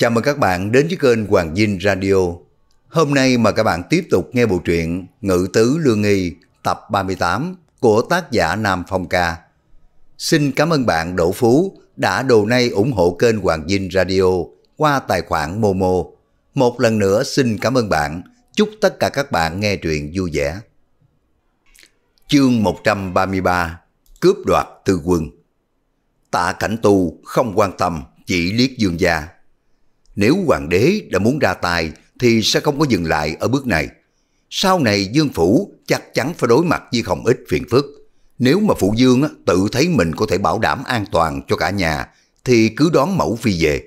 Chào mừng các bạn đến với kênh Hoàng Dinh Radio. Hôm nay mà các bạn tiếp tục nghe bộ truyện Ngự Tứ Lương Nghi tập 38 của tác giả Nam Phong Ca. Xin cảm ơn bạn Đỗ Phú đã đồ nay ủng hộ kênh Hoàng Dinh Radio qua tài khoản Momo. Một lần nữa xin cảm ơn bạn. Chúc tất cả các bạn nghe truyện vui vẻ. Chương 133 Cướp đoạt tư quân Tạ Cảnh Tu không quan tâm, chỉ liếc dương gia nếu hoàng đế đã muốn ra tay thì sẽ không có dừng lại ở bước này. Sau này Dương Phủ chắc chắn phải đối mặt với không ít phiền phức. Nếu mà Phụ Dương tự thấy mình có thể bảo đảm an toàn cho cả nhà thì cứ đón mẫu phi về.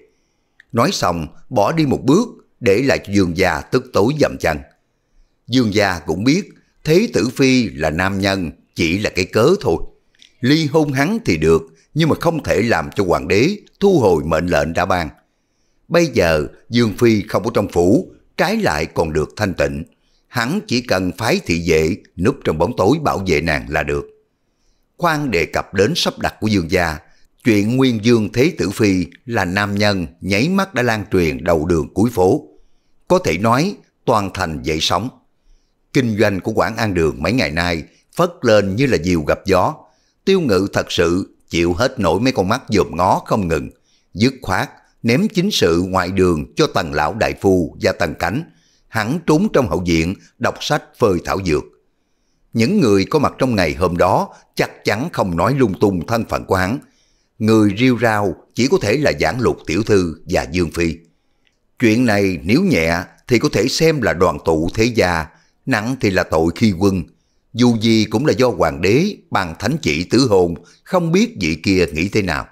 Nói xong bỏ đi một bước để lại cho Dương Gia tức tối dầm chân. Dương Gia cũng biết Thế Tử Phi là nam nhân chỉ là cái cớ thôi. Ly hôn hắn thì được nhưng mà không thể làm cho hoàng đế thu hồi mệnh lệnh đã ban Bây giờ Dương Phi không có trong phủ, trái lại còn được thanh tịnh. Hắn chỉ cần phái thị vệ núp trong bóng tối bảo vệ nàng là được. Khoan đề cập đến sắp đặt của Dương gia, chuyện Nguyên Dương Thế Tử Phi là nam nhân nháy mắt đã lan truyền đầu đường cuối phố. Có thể nói toàn thành dậy sóng. Kinh doanh của Quảng An Đường mấy ngày nay phất lên như là diều gặp gió. Tiêu ngự thật sự chịu hết nổi mấy con mắt dòm ngó không ngừng. Dứt khoát ném chính sự ngoài đường cho tần lão đại phu và tần cánh. Hắn trốn trong hậu viện, đọc sách phơi thảo dược. Những người có mặt trong ngày hôm đó chắc chắn không nói lung tung thân phận của hắn. Người riêu rao chỉ có thể là giảng lục tiểu thư và Dương Phi. Chuyện này nếu nhẹ thì có thể xem là đoàn tụ thế gia, nặng thì là tội khi quân. Dù gì cũng là do hoàng đế, bằng thánh chỉ tứ hồn, không biết vị kia nghĩ thế nào.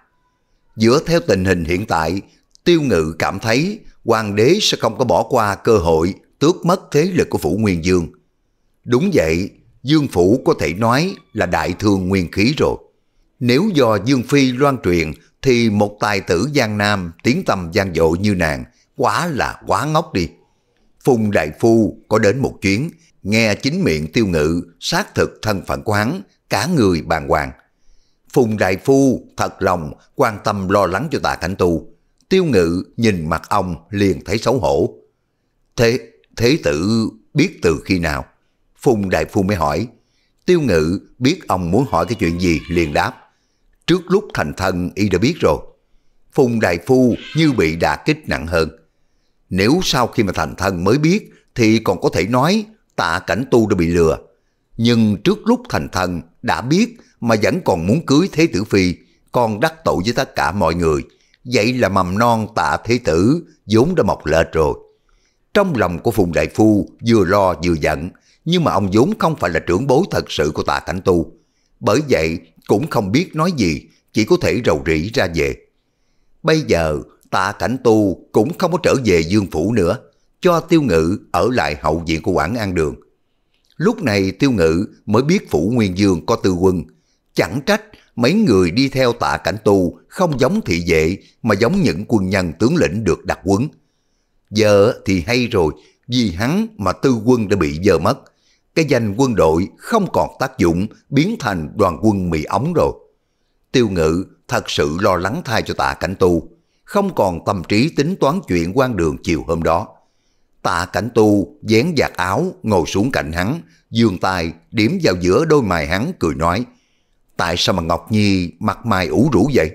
Dựa theo tình hình hiện tại, Tiêu ngự cảm thấy hoàng đế sẽ không có bỏ qua cơ hội tước mất thế lực của phủ Nguyên Dương. Đúng vậy, Dương Phủ có thể nói là đại thương nguyên khí rồi. Nếu do Dương Phi loan truyền thì một tài tử Giang Nam tiếng tầm gian dội như nàng quá là quá ngốc đi. Phùng Đại Phu có đến một chuyến, nghe chính miệng tiêu ngự xác thực thân phận của hắn, cả người bàn hoàng. Phùng Đại Phu thật lòng quan tâm lo lắng cho Tạ Cảnh Tu, Tiêu ngự nhìn mặt ông liền thấy xấu hổ. Thế, thế tử biết từ khi nào? Phùng Đại Phu mới hỏi. Tiêu ngự biết ông muốn hỏi cái chuyện gì liền đáp. Trước lúc thành thân y đã biết rồi. Phùng Đại Phu như bị đả kích nặng hơn. Nếu sau khi mà thành thân mới biết thì còn có thể nói tạ cảnh tu đã bị lừa. Nhưng trước lúc thành thân đã biết mà vẫn còn muốn cưới Thế Tử Phi, con đắc tội với tất cả mọi người vậy là mầm non tạ thế tử vốn đã mọc lệch rồi. Trong lòng của Phùng Đại Phu vừa lo vừa giận, nhưng mà ông vốn không phải là trưởng bối thật sự của tạ Cảnh Tu. Bởi vậy cũng không biết nói gì, chỉ có thể rầu rĩ ra về. Bây giờ tạ Cảnh Tu cũng không có trở về Dương Phủ nữa, cho Tiêu Ngự ở lại hậu viện của Quảng An Đường. Lúc này Tiêu Ngự mới biết Phủ Nguyên Dương có tư quân, Chẳng trách mấy người đi theo tạ cảnh tu không giống thị vệ mà giống những quân nhân tướng lĩnh được đặc quấn. Giờ thì hay rồi, vì hắn mà tư quân đã bị giờ mất. Cái danh quân đội không còn tác dụng biến thành đoàn quân mì ống rồi. Tiêu ngự thật sự lo lắng thay cho tạ cảnh tu, không còn tâm trí tính toán chuyện quan đường chiều hôm đó. Tạ cảnh tu dán giặt áo ngồi xuống cạnh hắn, giường tay điểm vào giữa đôi mày hắn cười nói – tại sao mà Ngọc Nhi mặt mày ủ rũ vậy?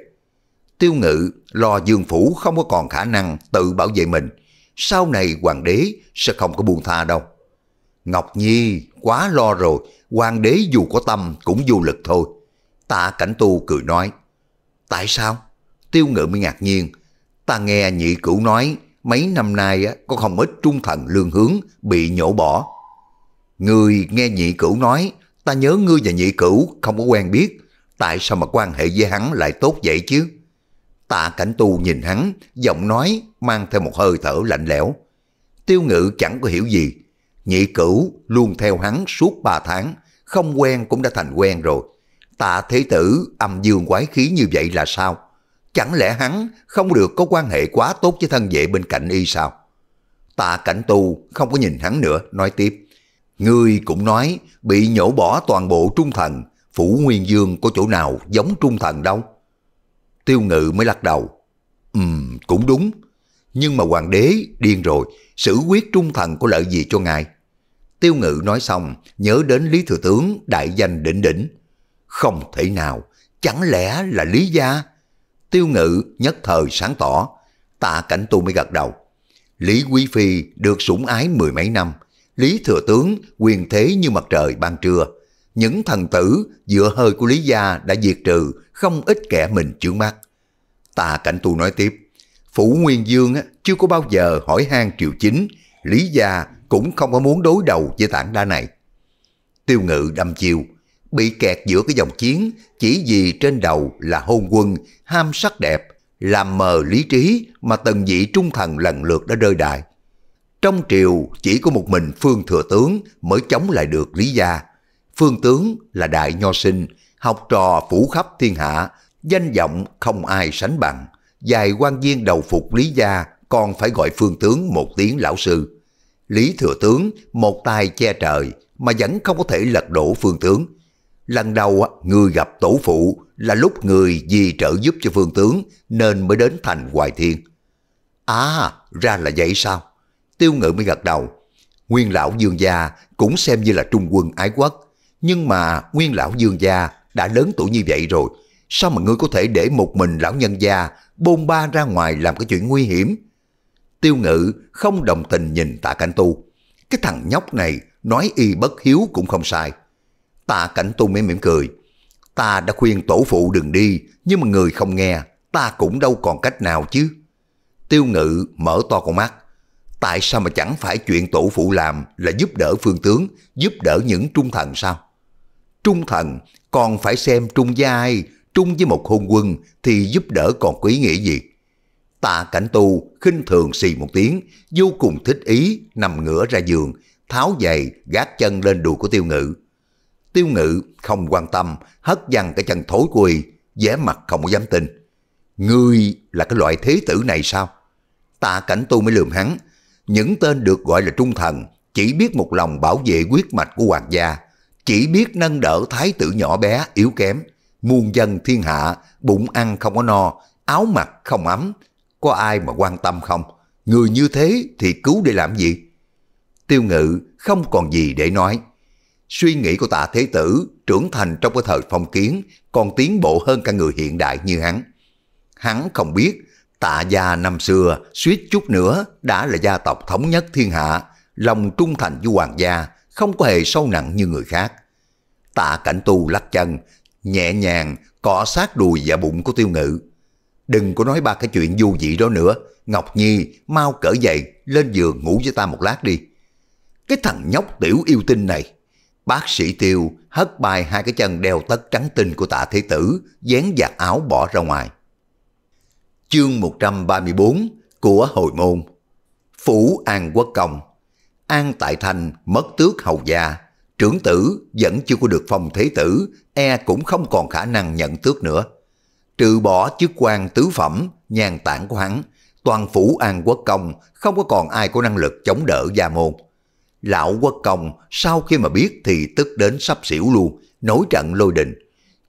Tiêu ngự lo dương phủ không có còn khả năng tự bảo vệ mình. Sau này hoàng đế sẽ không có buồn tha đâu. Ngọc Nhi quá lo rồi, hoàng đế dù có tâm cũng vô lực thôi. Tạ Cảnh Tu cười nói, tại sao? Tiêu ngự mới ngạc nhiên, ta nghe nhị cửu nói mấy năm nay có không ít trung thần lương hướng bị nhổ bỏ. Người nghe nhị cửu nói Ta nhớ ngươi và nhị cửu không có quen biết, tại sao mà quan hệ với hắn lại tốt vậy chứ? Tạ cảnh tu nhìn hắn, giọng nói mang theo một hơi thở lạnh lẽo. Tiêu ngự chẳng có hiểu gì. Nhị cửu luôn theo hắn suốt ba tháng, không quen cũng đã thành quen rồi. Tạ thế tử âm dương quái khí như vậy là sao? Chẳng lẽ hắn không được có quan hệ quá tốt với thân vệ bên cạnh y sao? Tạ cảnh tu không có nhìn hắn nữa, nói tiếp. Ngươi cũng nói bị nhổ bỏ toàn bộ trung thần, phủ nguyên dương có chỗ nào giống trung thần đâu. Tiêu ngự mới lắc đầu. Ừm, cũng đúng. Nhưng mà hoàng đế điên rồi, xử quyết trung thần có lợi gì cho ngài? Tiêu ngự nói xong, nhớ đến Lý Thừa Tướng đại danh đỉnh đỉnh. Không thể nào, chẳng lẽ là Lý Gia? Tiêu ngự nhất thời sáng tỏ, tạ cảnh tu mới gật đầu. Lý Quý Phi được sủng ái mười mấy năm, Lý Thừa Tướng quyền thế như mặt trời ban trưa. Những thần tử dựa hơi của Lý Gia đã diệt trừ không ít kẻ mình chướng mắt. Tà Cảnh Tu nói tiếp, Phủ Nguyên Dương chưa có bao giờ hỏi han triệu chính, Lý Gia cũng không có muốn đối đầu với tảng đá này. Tiêu ngự đâm chiều, bị kẹt giữa cái dòng chiến chỉ vì trên đầu là hôn quân, ham sắc đẹp, làm mờ lý trí mà từng vị trung thần lần lượt đã rơi đại. Trong triều chỉ có một mình Phương Thừa Tướng mới chống lại được Lý Gia. Phương Tướng là đại nho sinh, học trò phủ khắp thiên hạ, danh vọng không ai sánh bằng. Dài quan viên đầu phục Lý Gia còn phải gọi Phương Tướng một tiếng lão sư. Lý Thừa Tướng một tay che trời mà vẫn không có thể lật đổ Phương Tướng. Lần đầu người gặp tổ phụ là lúc người vì trợ giúp cho Phương Tướng nên mới đến thành Hoài Thiên. À, ra là vậy sao? Tiêu ngự mới gật đầu. Nguyên lão dương gia cũng xem như là trung quân ái quốc. Nhưng mà nguyên lão dương gia đã lớn tuổi như vậy rồi. Sao mà ngươi có thể để một mình lão nhân gia bôn ba ra ngoài làm cái chuyện nguy hiểm? Tiêu ngự không đồng tình nhìn tạ cảnh tu. Cái thằng nhóc này nói y bất hiếu cũng không sai. Tạ cảnh tu mới mỉm cười. Ta đã khuyên tổ phụ đừng đi, nhưng mà người không nghe, ta cũng đâu còn cách nào chứ. Tiêu ngự mở to con mắt tại sao mà chẳng phải chuyện tổ phụ làm là giúp đỡ phương tướng, giúp đỡ những trung thần sao? Trung thần còn phải xem trung gia ai, trung với một hôn quân thì giúp đỡ còn quý nghĩa gì? Tạ cảnh tu khinh thường xì một tiếng, vô cùng thích ý, nằm ngửa ra giường, tháo giày, gác chân lên đùi của tiêu ngự. Tiêu ngự không quan tâm, hất văng cái chân thối của y, vẻ mặt không có dám tin. Ngươi là cái loại thế tử này sao? Tạ cảnh tu mới lườm hắn, những tên được gọi là trung thần chỉ biết một lòng bảo vệ quyết mạch của hoàng gia, chỉ biết nâng đỡ thái tử nhỏ bé yếu kém, muôn dân thiên hạ, bụng ăn không có no, áo mặc không ấm, có ai mà quan tâm không? Người như thế thì cứu để làm gì? Tiêu ngự không còn gì để nói. Suy nghĩ của tạ thế tử trưởng thành trong cái thời phong kiến còn tiến bộ hơn cả người hiện đại như hắn. Hắn không biết Tạ gia năm xưa suýt chút nữa đã là gia tộc thống nhất thiên hạ, lòng trung thành với hoàng gia, không có hề sâu nặng như người khác. Tạ cảnh tu lắc chân, nhẹ nhàng cọ sát đùi và bụng của tiêu ngự. Đừng có nói ba cái chuyện vô vị đó nữa, Ngọc Nhi mau cởi dậy lên giường ngủ với ta một lát đi. Cái thằng nhóc tiểu yêu tinh này, bác sĩ tiêu hất bài hai cái chân đeo tất trắng tinh của tạ thế tử, dán giặt áo bỏ ra ngoài chương 134 của Hồi Môn. Phủ An Quốc Công An Tại Thành mất tước hầu gia, trưởng tử vẫn chưa có được phong thế tử, e cũng không còn khả năng nhận tước nữa. Trừ bỏ chức quan tứ phẩm, nhàn tản của hắn, toàn phủ An Quốc Công không có còn ai có năng lực chống đỡ gia môn. Lão Quốc Công sau khi mà biết thì tức đến sắp xỉu luôn, nổi trận lôi đình.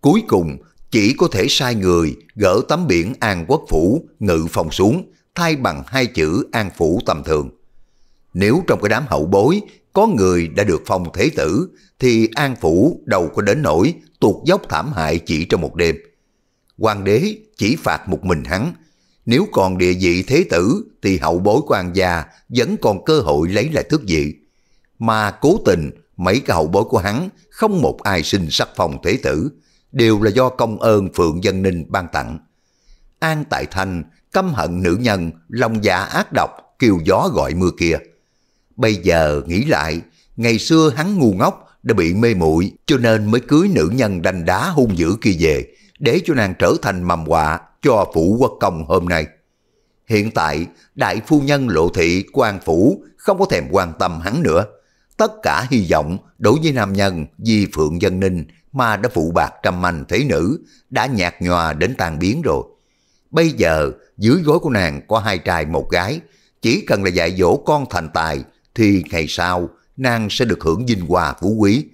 Cuối cùng chỉ có thể sai người gỡ tấm biển An Quốc Phủ ngự phòng xuống thay bằng hai chữ An Phủ tầm thường. Nếu trong cái đám hậu bối có người đã được phong thế tử thì An Phủ đâu có đến nổi tuột dốc thảm hại chỉ trong một đêm. Hoàng đế chỉ phạt một mình hắn, nếu còn địa vị thế tử thì hậu bối của An gia vẫn còn cơ hội lấy lại tước vị. Mà cố tình mấy cái hậu bối của hắn không một ai sinh sắc phong thế tử, đều là do công ơn Phượng Dân Ninh ban tặng. An Tại Thành căm hận nữ nhân, lòng dạ ác độc, kiều gió gọi mưa kia. Bây giờ nghĩ lại, ngày xưa hắn ngu ngốc đã bị mê muội cho nên mới cưới nữ nhân đành đá hung dữ kia về, để cho nàng trở thành mầm họa cho phủ quốc công hôm nay. Hiện tại, đại phu nhân lộ thị quan phủ không có thèm quan tâm hắn nữa. Tất cả hy vọng đối với nam nhân Di Phượng Dân Ninh ma đã phụ bạc trăm manh thế nữ, đã nhạt nhòa đến tan biến rồi. Bây giờ, dưới gối của nàng có hai trai một gái, chỉ cần là dạy dỗ con thành tài, thì ngày sau, nàng sẽ được hưởng vinh hoa phú quý.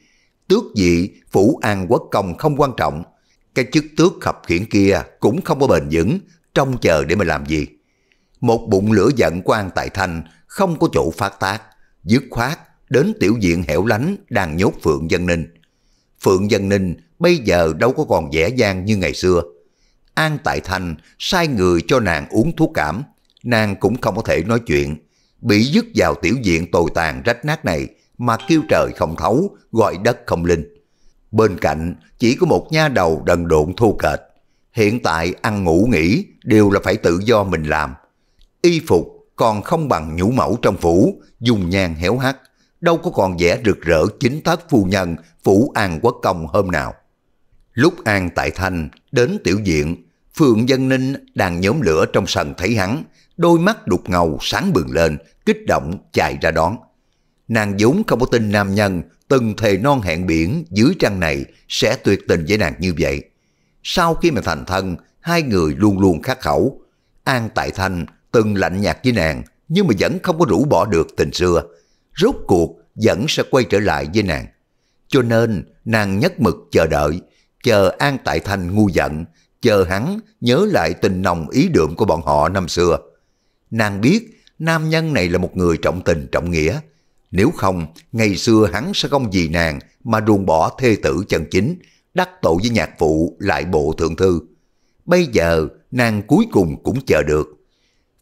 Tước vị, phủ an quốc công không quan trọng, cái chức tước khập khiển kia cũng không có bền vững, trong chờ để mà làm gì. Một bụng lửa giận quan Tại Thanh không có chỗ phát tác, dứt khoát đến tiểu diện hẻo lánh đang nhốt Phượng Dân Ninh. Phượng Dân Ninh bây giờ đâu có còn dễ dàng như ngày xưa. An Tại Thanh sai người cho nàng uống thuốc cảm, nàng cũng không có thể nói chuyện. Bị dứt vào tiểu diện tồi tàn rách nát này mà kêu trời không thấu, gọi đất không linh. Bên cạnh chỉ có một nha đầu đần độn thu kệch. Hiện tại ăn ngủ nghỉ đều là phải tự do mình làm. Y phục còn không bằng nhũ mẫu trong phủ, dùng nhang héo hắt đâu có còn vẻ rực rỡ chính thất phu nhân phủ an quốc công hôm nào. Lúc an tại thanh đến tiểu diện, Phượng Dân Ninh đang nhóm lửa trong sân thấy hắn, đôi mắt đục ngầu sáng bừng lên, kích động chạy ra đón. Nàng vốn không có tin nam nhân, từng thề non hẹn biển dưới trăng này sẽ tuyệt tình với nàng như vậy. Sau khi mà thành thân, hai người luôn luôn khắc khẩu. An Tại Thanh từng lạnh nhạt với nàng, nhưng mà vẫn không có rũ bỏ được tình xưa, rốt cuộc vẫn sẽ quay trở lại với nàng. Cho nên nàng nhất mực chờ đợi, chờ An Tại Thanh ngu giận, chờ hắn nhớ lại tình nồng ý đượm của bọn họ năm xưa. Nàng biết nam nhân này là một người trọng tình trọng nghĩa. Nếu không, ngày xưa hắn sẽ không vì nàng mà ruồng bỏ thê tử chân chính, đắc tội với nhạc phụ lại bộ thượng thư. Bây giờ nàng cuối cùng cũng chờ được.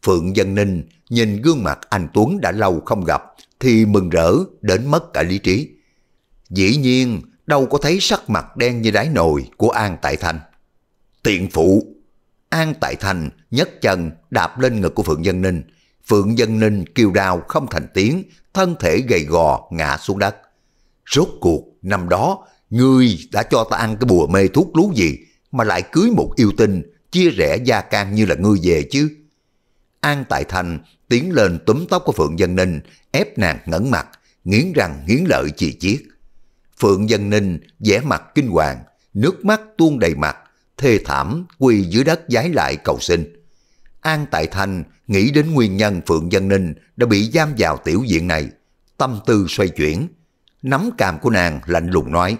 Phượng Dân Ninh nhìn gương mặt anh Tuấn đã lâu không gặp, thì mừng rỡ đến mất cả lý trí. Dĩ nhiên, đâu có thấy sắc mặt đen như đáy nồi của An Tại Thành. Tiện phụ! An Tại Thành nhấc chân đạp lên ngực của Phượng Dân Ninh. Phượng Dân Ninh kêu đau không thành tiếng, thân thể gầy gò ngã xuống đất. Rốt cuộc, năm đó, ngươi đã cho ta ăn cái bùa mê thuốc lú gì mà lại cưới một yêu tinh chia rẽ gia can như là ngươi về chứ? An Tại Thanh tiến lên túm tóc của Phượng Dân Ninh, ép nàng ngẩn mặt, nghiến răng nghiến lợi chỉ chiết. Phượng Dân Ninh vẻ mặt kinh hoàng, nước mắt tuôn đầy mặt, thê thảm quỳ dưới đất giái lại cầu xin. An Tại Thanh nghĩ đến nguyên nhân Phượng Dân Ninh đã bị giam vào tiểu viện này, tâm tư xoay chuyển, nắm càm của nàng lạnh lùng nói,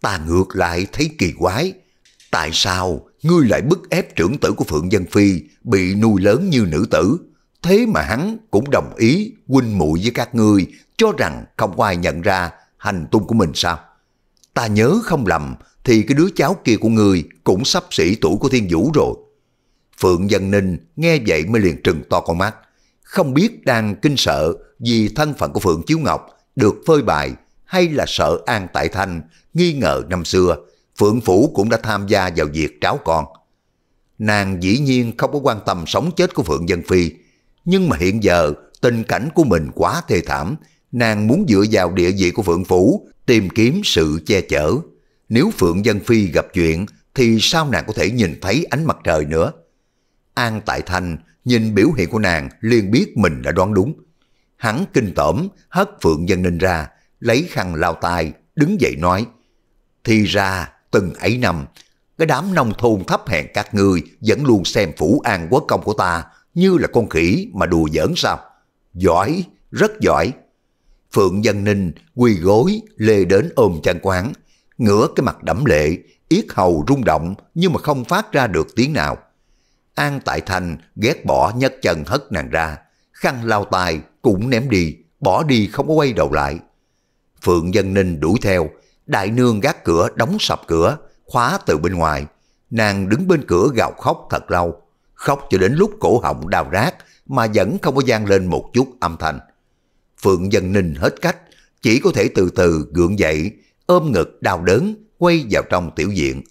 ta ngược lại thấy kỳ quái, tại sao ngươi lại bức ép trưởng tử của Phượng Dân Phi bị nuôi lớn như nữ tử. Thế mà hắn cũng đồng ý huynh muội với các ngươi cho rằng không có ai nhận ra hành tung của mình sao. Ta nhớ không lầm thì cái đứa cháu kia của ngươi cũng sắp xỉ tuổi của Thiên Vũ rồi. Phượng Dân Ninh nghe vậy mới liền trừng to con mắt. Không biết đang kinh sợ vì thân phận của Phượng Chiếu Ngọc được phơi bày hay là sợ An Tại Thanh nghi ngờ năm xưa Phượng Phủ cũng đã tham gia vào việc tráo con. Nàng dĩ nhiên không có quan tâm sống chết của Phượng Dân Phi, nhưng mà hiện giờ tình cảnh của mình quá thê thảm, nàng muốn dựa vào địa vị của Phượng Phủ tìm kiếm sự che chở. Nếu Phượng Dân Phi gặp chuyện thì sao nàng có thể nhìn thấy ánh mặt trời nữa? An Tại Thanh nhìn biểu hiện của nàng liền biết mình đã đoán đúng. Hắn kinh tởm hất Phượng Dân Ninh ra, lấy khăn lao tai, đứng dậy nói. Thì ra từng ấy năm, cái đám nông thôn thấp hèn các ngươi vẫn luôn xem phủ an quốc công của ta như là con khỉ mà đùa giỡn sao? Giỏi, rất giỏi. Phượng Dân Ninh quỳ gối lê đến ôm chân quán, ngửa cái mặt đẫm lệ, yết hầu rung động nhưng mà không phát ra được tiếng nào. An Tại Thành ghét bỏ nhấc chân hất nàng ra, khăn lao tài cũng ném đi, bỏ đi không có quay đầu lại. Phượng Dân Ninh đuổi theo, Đại nương gác cửa đóng sập cửa, khóa từ bên ngoài. Nàng đứng bên cửa gào khóc thật lâu, khóc cho đến lúc cổ họng đào rát mà vẫn không có gian lên một chút âm thanh. Phượng dần ninh hết cách, chỉ có thể từ từ gượng dậy, ôm ngực đau đớn, quay vào trong tiểu diện.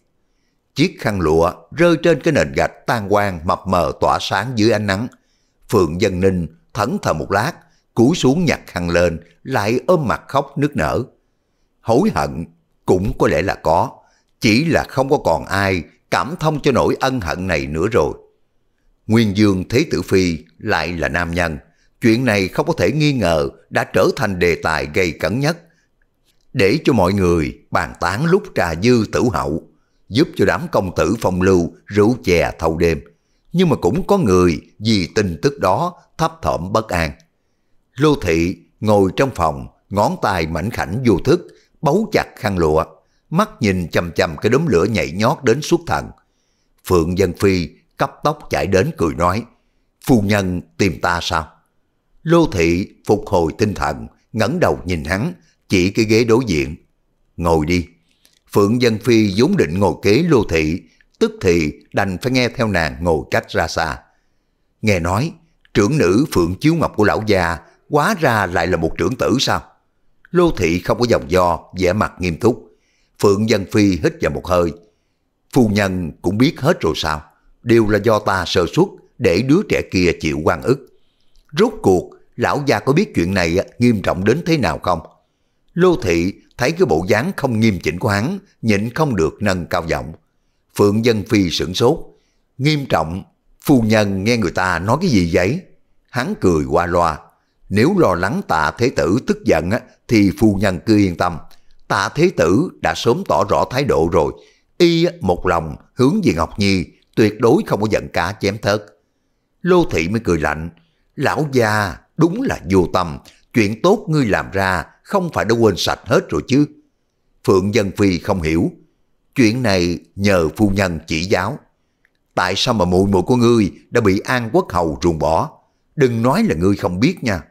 Chiếc khăn lụa rơi trên cái nền gạch tan quang mập mờ tỏa sáng dưới ánh nắng. Phượng Dân Ninh thẫn thờ một lát, cúi xuống nhặt khăn lên, lại ôm mặt khóc nức nở hối hận cũng có lẽ là có, chỉ là không có còn ai cảm thông cho nỗi ân hận này nữa rồi. Nguyên Dương Thế Tử Phi lại là nam nhân, chuyện này không có thể nghi ngờ đã trở thành đề tài gây cấn nhất. Để cho mọi người bàn tán lúc trà dư tử hậu, giúp cho đám công tử phong lưu rượu chè thâu đêm. Nhưng mà cũng có người vì tin tức đó thấp thỏm bất an. Lô Thị ngồi trong phòng, ngón tay mảnh khảnh vô thức bấu chặt khăn lụa, mắt nhìn chầm chầm cái đốm lửa nhảy nhót đến suốt thần. Phượng Dân Phi cấp tóc chạy đến cười nói, phu nhân tìm ta sao? Lô thị phục hồi tinh thần, ngẩng đầu nhìn hắn, chỉ cái ghế đối diện. Ngồi đi. Phượng Dân Phi vốn định ngồi kế lô thị, tức thì đành phải nghe theo nàng ngồi cách ra xa. Nghe nói, trưởng nữ Phượng Chiếu Ngọc của lão già quá ra lại là một trưởng tử sao? Lô Thị không có dòng do, vẻ mặt nghiêm túc. Phượng Dân Phi hít vào một hơi. Phu nhân cũng biết hết rồi sao? Đều là do ta sơ suất để đứa trẻ kia chịu quan ức. Rốt cuộc, lão gia có biết chuyện này nghiêm trọng đến thế nào không? Lô Thị thấy cái bộ dáng không nghiêm chỉnh của hắn, nhịn không được nâng cao giọng. Phượng Dân Phi sửng sốt. Nghiêm trọng, phu nhân nghe người ta nói cái gì vậy? Hắn cười qua loa, nếu lo lắng tạ thế tử tức giận á, thì phu nhân cứ yên tâm. Tạ thế tử đã sớm tỏ rõ thái độ rồi. Y một lòng hướng về Ngọc Nhi, tuyệt đối không có giận cá chém thớt. Lô thị mới cười lạnh. Lão gia đúng là vô tâm, chuyện tốt ngươi làm ra không phải đã quên sạch hết rồi chứ. Phượng Dân Phi không hiểu. Chuyện này nhờ phu nhân chỉ giáo. Tại sao mà muội muội của ngươi đã bị An Quốc Hầu ruồng bỏ? Đừng nói là ngươi không biết nha.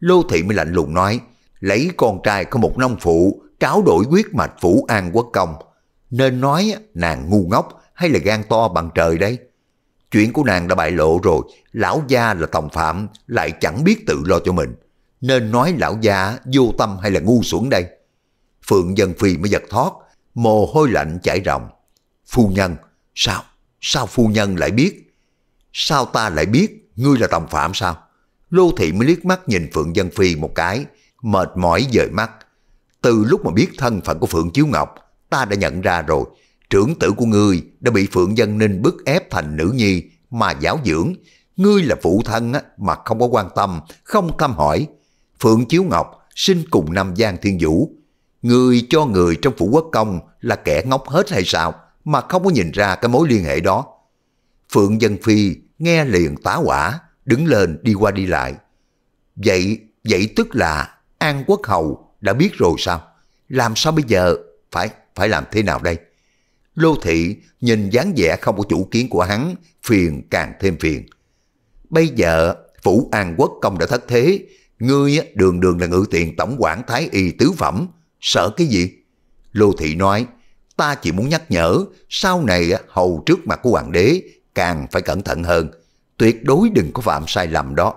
Lô Thị mới lạnh lùng nói, lấy con trai của một nông phụ tráo đổi quyết mạch phủ an quốc công. Nên nói nàng ngu ngốc hay là gan to bằng trời đấy. Chuyện của nàng đã bại lộ rồi, lão gia là tòng phạm, lại chẳng biết tự lo cho mình. Nên nói lão gia vô tâm hay là ngu xuẩn đây. Phượng Dân Phi mới giật thoát, mồ hôi lạnh chảy ròng. Phu nhân, sao? Sao phu nhân lại biết? Sao ta lại biết ngươi là tòng phạm sao? Lô Thị mới liếc mắt nhìn Phượng Dân Phi một cái, mệt mỏi dời mắt. Từ lúc mà biết thân phận của Phượng Chiếu Ngọc, ta đã nhận ra rồi, trưởng tử của ngươi đã bị Phượng Dân Ninh bức ép thành nữ nhi mà giáo dưỡng. Ngươi là phụ thân mà không có quan tâm, không thăm hỏi. Phượng Chiếu Ngọc sinh cùng năm Giang Thiên Vũ. Ngươi cho người trong phủ quốc công là kẻ ngốc hết hay sao mà không có nhìn ra cái mối liên hệ đó. Phượng Dân Phi nghe liền tá quả, đứng lên đi qua đi lại. Vậy, vậy tức là An Quốc Hầu đã biết rồi sao? Làm sao bây giờ? Phải, phải làm thế nào đây? Lô Thị nhìn dáng vẻ không có chủ kiến của hắn, phiền càng thêm phiền. Bây giờ, phủ An Quốc công đã thất thế, ngươi đường đường là ngự tiền tổng quản Thái Y tứ phẩm, sợ cái gì? Lô Thị nói, ta chỉ muốn nhắc nhở, sau này hầu trước mặt của hoàng đế càng phải cẩn thận hơn, tuyệt đối đừng có phạm sai lầm đó.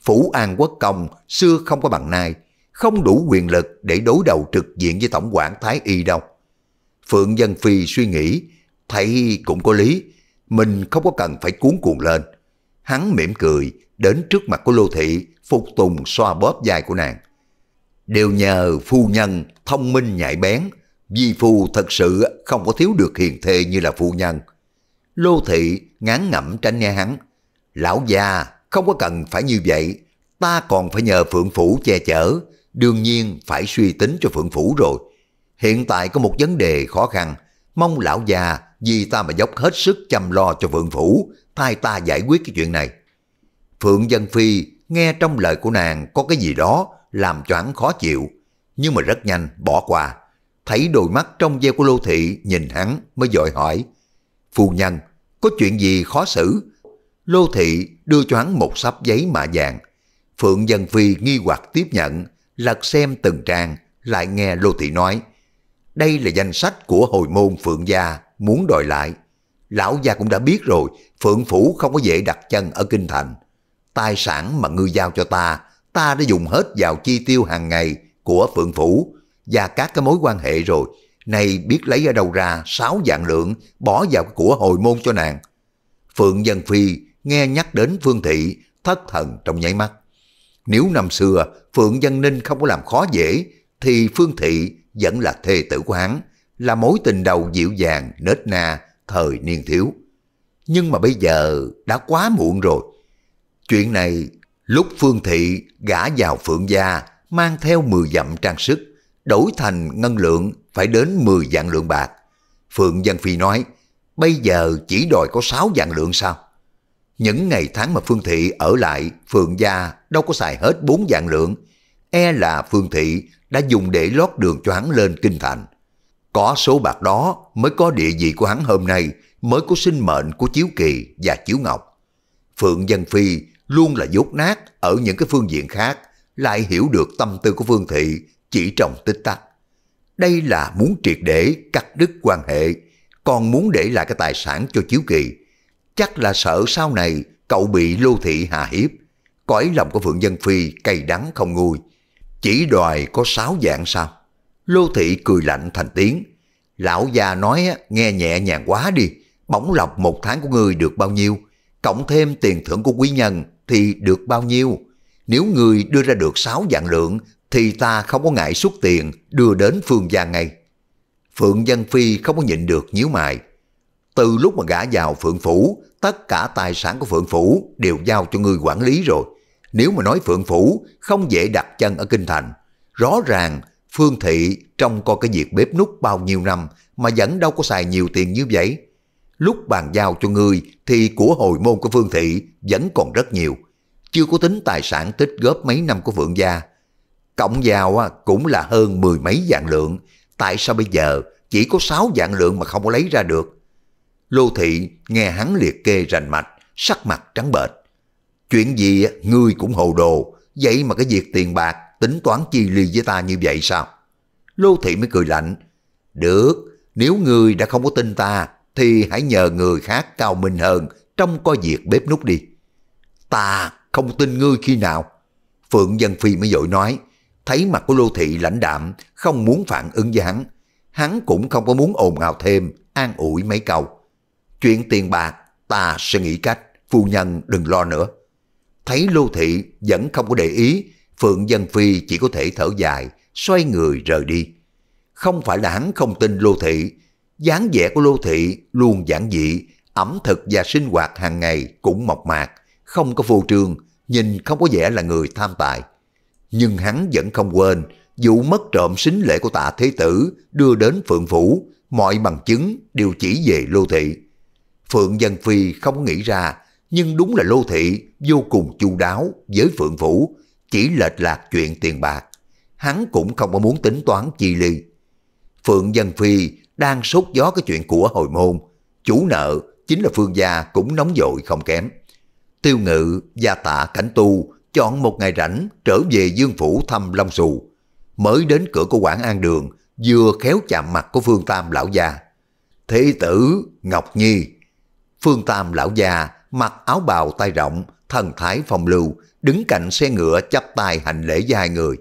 Phủ An Quốc Công xưa không có bằng nay, không đủ quyền lực để đối đầu trực diện với Tổng quản Thái Y đâu. Phượng Dân Phi suy nghĩ, thấy cũng có lý, mình không có cần phải cuốn cuồng lên. Hắn mỉm cười, đến trước mặt của Lô Thị, phục tùng xoa bóp dài của nàng. Đều nhờ phu nhân thông minh nhạy bén, vì phu thật sự không có thiếu được hiền thê như là phu nhân. Lô Thị ngán ngẩm tranh nghe hắn, Lão già, không có cần phải như vậy, ta còn phải nhờ Phượng Phủ che chở, đương nhiên phải suy tính cho Phượng Phủ rồi. Hiện tại có một vấn đề khó khăn, mong lão già vì ta mà dốc hết sức chăm lo cho Phượng Phủ, thay ta giải quyết cái chuyện này. Phượng Dân Phi nghe trong lời của nàng có cái gì đó làm cho hắn khó chịu, nhưng mà rất nhanh bỏ qua. Thấy đôi mắt trong gieo của Lô Thị nhìn hắn mới dội hỏi, Phu nhân, có chuyện gì khó xử Lô Thị đưa cho hắn một sắp giấy mạ vàng. Phượng Dân Phi nghi hoặc tiếp nhận, lật xem từng trang, lại nghe Lô Thị nói. Đây là danh sách của hồi môn Phượng Gia, muốn đòi lại. Lão gia cũng đã biết rồi, Phượng Phủ không có dễ đặt chân ở Kinh Thành. Tài sản mà ngươi giao cho ta, ta đã dùng hết vào chi tiêu hàng ngày của Phượng Phủ và các cái mối quan hệ rồi. Này biết lấy ở đâu ra sáu dạng lượng bỏ vào của hồi môn cho nàng. Phượng Dân Phi nghe nhắc đến Phương Thị, thất thần trong nháy mắt. Nếu năm xưa Phượng Văn Ninh không có làm khó dễ, thì Phương Thị vẫn là thê tử của hắn, là mối tình đầu dịu dàng, nết na, thời niên thiếu. Nhưng mà bây giờ đã quá muộn rồi. Chuyện này, lúc Phương Thị gả vào Phượng Gia, mang theo 10 dặm trang sức, đổi thành ngân lượng phải đến 10 dạng lượng bạc. Phượng Văn Phi nói, bây giờ chỉ đòi có 6 dạng lượng sao? Những ngày tháng mà Phương Thị ở lại, Phượng Gia đâu có xài hết bốn vạn lượng. E là Phương Thị đã dùng để lót đường cho hắn lên kinh thành. Có số bạc đó mới có địa vị của hắn hôm nay, mới có sinh mệnh của Chiếu Kỳ và Chiếu Ngọc. Phượng Dân Phi luôn là dốt nát ở những cái phương diện khác, lại hiểu được tâm tư của Phương Thị chỉ trong tích tắc. Đây là muốn triệt để cắt đứt quan hệ, còn muốn để lại cái tài sản cho Chiếu Kỳ chắc là sợ sau này cậu bị Lưu Thị hà hiếp. Cõi lòng của Phượng Dân Phi cay đắng không nguôi. Chỉ đòi có sáu dạng sao? Lưu Thị cười lạnh thành tiếng. Lão già nói nghe nhẹ nhàng quá đi. bỗng lọc một tháng của người được bao nhiêu? Cộng thêm tiền thưởng của quý nhân thì được bao nhiêu? Nếu người đưa ra được sáu dạng lượng thì ta không có ngại xuất tiền đưa đến Phương Gia ngay. Phượng Dân Phi không có nhịn được nhíu mày từ lúc mà gã vào Phượng Phủ, tất cả tài sản của Phượng Phủ đều giao cho người quản lý rồi. Nếu mà nói Phượng Phủ không dễ đặt chân ở Kinh Thành, rõ ràng Phương Thị trong coi cái việc bếp nút bao nhiêu năm mà vẫn đâu có xài nhiều tiền như vậy. Lúc bàn giao cho người thì của hồi môn của Phương Thị vẫn còn rất nhiều. Chưa có tính tài sản tích góp mấy năm của Phượng Gia. Cộng giao cũng là hơn mười mấy vạn lượng. Tại sao bây giờ chỉ có sáu vạn lượng mà không có lấy ra được? Lô Thị nghe hắn liệt kê rành mạch, sắc mặt trắng bệch. Chuyện gì ngươi cũng hồ đồ, vậy mà cái việc tiền bạc tính toán chi ly với ta như vậy sao? Lô Thị mới cười lạnh. Được, nếu ngươi đã không có tin ta, thì hãy nhờ người khác cao minh hơn trong coi việc bếp nút đi. Ta không tin ngươi khi nào. Phượng Dân Phi mới dội nói, thấy mặt của Lô Thị lãnh đạm, không muốn phản ứng với hắn. Hắn cũng không có muốn ồn ào thêm, an ủi mấy câu. Chuyện tiền bạc, ta sẽ nghĩ cách, phu nhân đừng lo nữa. Thấy Lô Thị vẫn không có để ý, Phượng Dân Phi chỉ có thể thở dài, xoay người rời đi. Không phải là hắn không tin Lô Thị, dáng vẻ của Lô Thị luôn giản dị, ẩm thực và sinh hoạt hàng ngày cũng mộc mạc, không có phô trương, nhìn không có vẻ là người tham tài. Nhưng hắn vẫn không quên vụ mất trộm xính lễ của tạ thế tử đưa đến Phượng Phủ, mọi bằng chứng đều chỉ về Lô Thị. Phượng Dân Phi không nghĩ ra, nhưng đúng là Lô Thị vô cùng chu đáo với Phượng Vũ, chỉ lệch lạc chuyện tiền bạc. Hắn cũng không có muốn tính toán chi ly. Phượng Dân Phi đang sốt gió cái chuyện của hồi môn, chủ nợ chính là Phương Gia cũng nóng dội không kém. Tiêu Ngự, Gia Tạ Cảnh Tu chọn một ngày rảnh trở về Dương Phủ thăm Long Xù. Mới đến cửa của Quảng An Đường, vừa khéo chạm mặt của Phương Tam Lão già, Thế tử Ngọc Nhi Phương Tam lão già mặc áo bào tay rộng, thần thái phong lưu, đứng cạnh xe ngựa chắp tay hành lễ với hai người.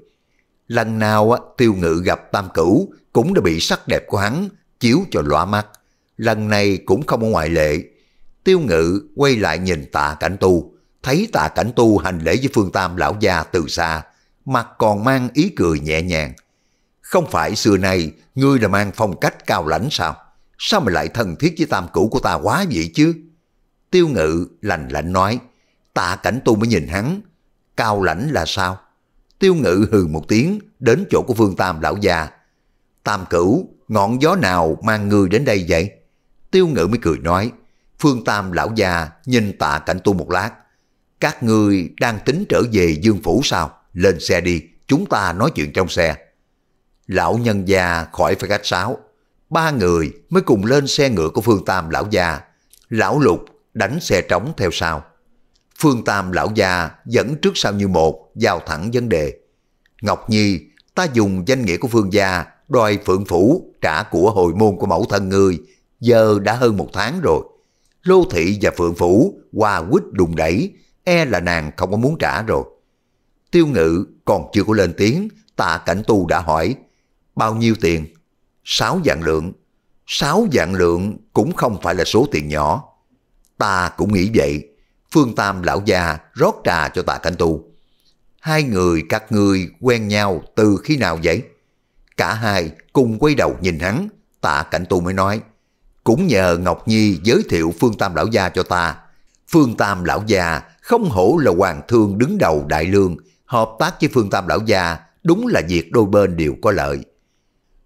Lần nào tiêu ngự gặp Tam Cửu cũng đã bị sắc đẹp của hắn chiếu cho lóa mắt. Lần này cũng không có ngoại lệ. Tiêu ngự quay lại nhìn tạ cảnh tu, thấy tạ cảnh tu hành lễ với Phương Tam lão già từ xa, mặt còn mang ý cười nhẹ nhàng. Không phải xưa nay ngươi là mang phong cách cao lãnh sao? sao mày lại thân thiết với tam cửu của ta quá vậy chứ? Tiêu ngự lành lạnh nói, tạ cảnh tu mới nhìn hắn, cao lãnh là sao? Tiêu ngự hừ một tiếng, đến chỗ của phương tam lão già. Tam cửu, ngọn gió nào mang người đến đây vậy? Tiêu ngự mới cười nói, phương tam lão già nhìn tạ cảnh tu một lát. Các ngươi đang tính trở về dương phủ sao? Lên xe đi, chúng ta nói chuyện trong xe. Lão nhân già khỏi phải cách sáo, ba người mới cùng lên xe ngựa của Phương Tam lão già. Lão Lục đánh xe trống theo sau. Phương Tam lão già dẫn trước sau như một, giao thẳng vấn đề. Ngọc Nhi, ta dùng danh nghĩa của Phương gia đòi Phượng Phủ trả của hồi môn của mẫu thân người, giờ đã hơn một tháng rồi. Lô Thị và Phượng Phủ qua quýt đùng đẩy, e là nàng không có muốn trả rồi. Tiêu ngự còn chưa có lên tiếng, tạ cảnh tu đã hỏi, bao nhiêu tiền? sáu vạn lượng. sáu vạn lượng cũng không phải là số tiền nhỏ. Ta cũng nghĩ vậy. Phương Tam lão già rót trà cho tạ Cảnh Tu. Hai người các ngươi quen nhau từ khi nào vậy? Cả hai cùng quay đầu nhìn hắn, tạ Cảnh Tu mới nói. Cũng nhờ Ngọc Nhi giới thiệu Phương Tam lão gia cho ta. Phương Tam lão già không hổ là hoàng thương đứng đầu đại lương, hợp tác với Phương Tam lão già đúng là việc đôi bên đều có lợi.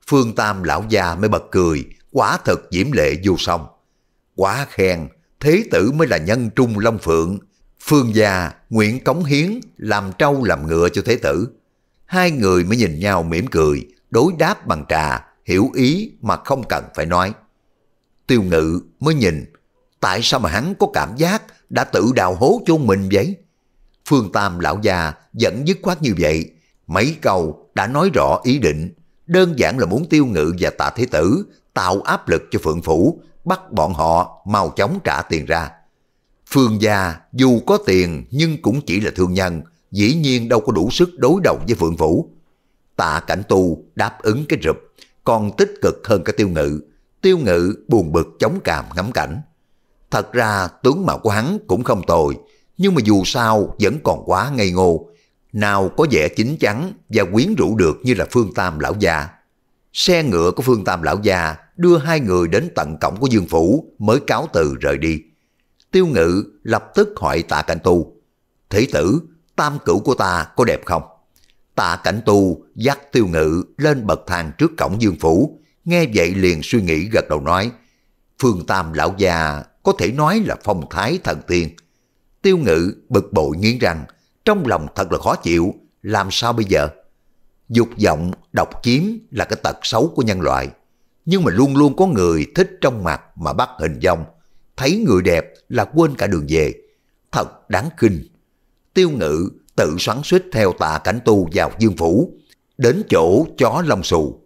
Phương Tam lão già mới bật cười, quả thật diễm lệ vô song. Quá khen, thế tử mới là nhân trung long phượng. Phương già nguyện cống hiến, làm trâu làm ngựa cho thế tử. Hai người mới nhìn nhau mỉm cười, đối đáp bằng trà, hiểu ý mà không cần phải nói. Tiêu ngự mới nhìn, tại sao mà hắn có cảm giác đã tự đào hố chôn mình vậy? Phương Tam lão già vẫn dứt khoát như vậy, mấy câu đã nói rõ ý định, đơn giản là muốn tiêu ngự và tạ thế tử, tạo áp lực cho Phượng Phủ, bắt bọn họ mau chóng trả tiền ra. Phương gia dù có tiền nhưng cũng chỉ là thương nhân, dĩ nhiên đâu có đủ sức đối đầu với Phượng Phủ. Tạ Cảnh Tu đáp ứng cái rụp, còn tích cực hơn cái tiêu ngự. Tiêu ngự buồn bực chống càm ngắm cảnh. Thật ra tướng mạo của hắn cũng không tồi, nhưng mà dù sao vẫn còn quá ngây ngô, nào có vẻ chín chắn và quyến rũ được như là Phương Tam lão già. Xe ngựa của Phương Tam lão già đưa hai người đến tận cổng của Dương Phủ mới cáo từ rời đi. Tiêu ngự lập tức hỏi tạ cảnh tu. Thế tử, tam cửu của ta có đẹp không? Tạ cảnh tu dắt tiêu ngự lên bậc thang trước cổng Dương Phủ, nghe vậy liền suy nghĩ gật đầu nói. Phương Tam lão già có thể nói là phong thái thần tiên. Tiêu ngự bực bội nghiến răng, trong lòng thật là khó chịu, làm sao bây giờ? Dục vọng, độc chiếm là cái tật xấu của nhân loại. Nhưng mà luôn luôn có người thích trong mặt mà bắt hình dong. Thấy người đẹp là quên cả đường về. Thật đáng kinh. Tiêu ngự tự xoắn suýt theo tà cảnh tu vào dương phủ. Đến chỗ chó lông xù.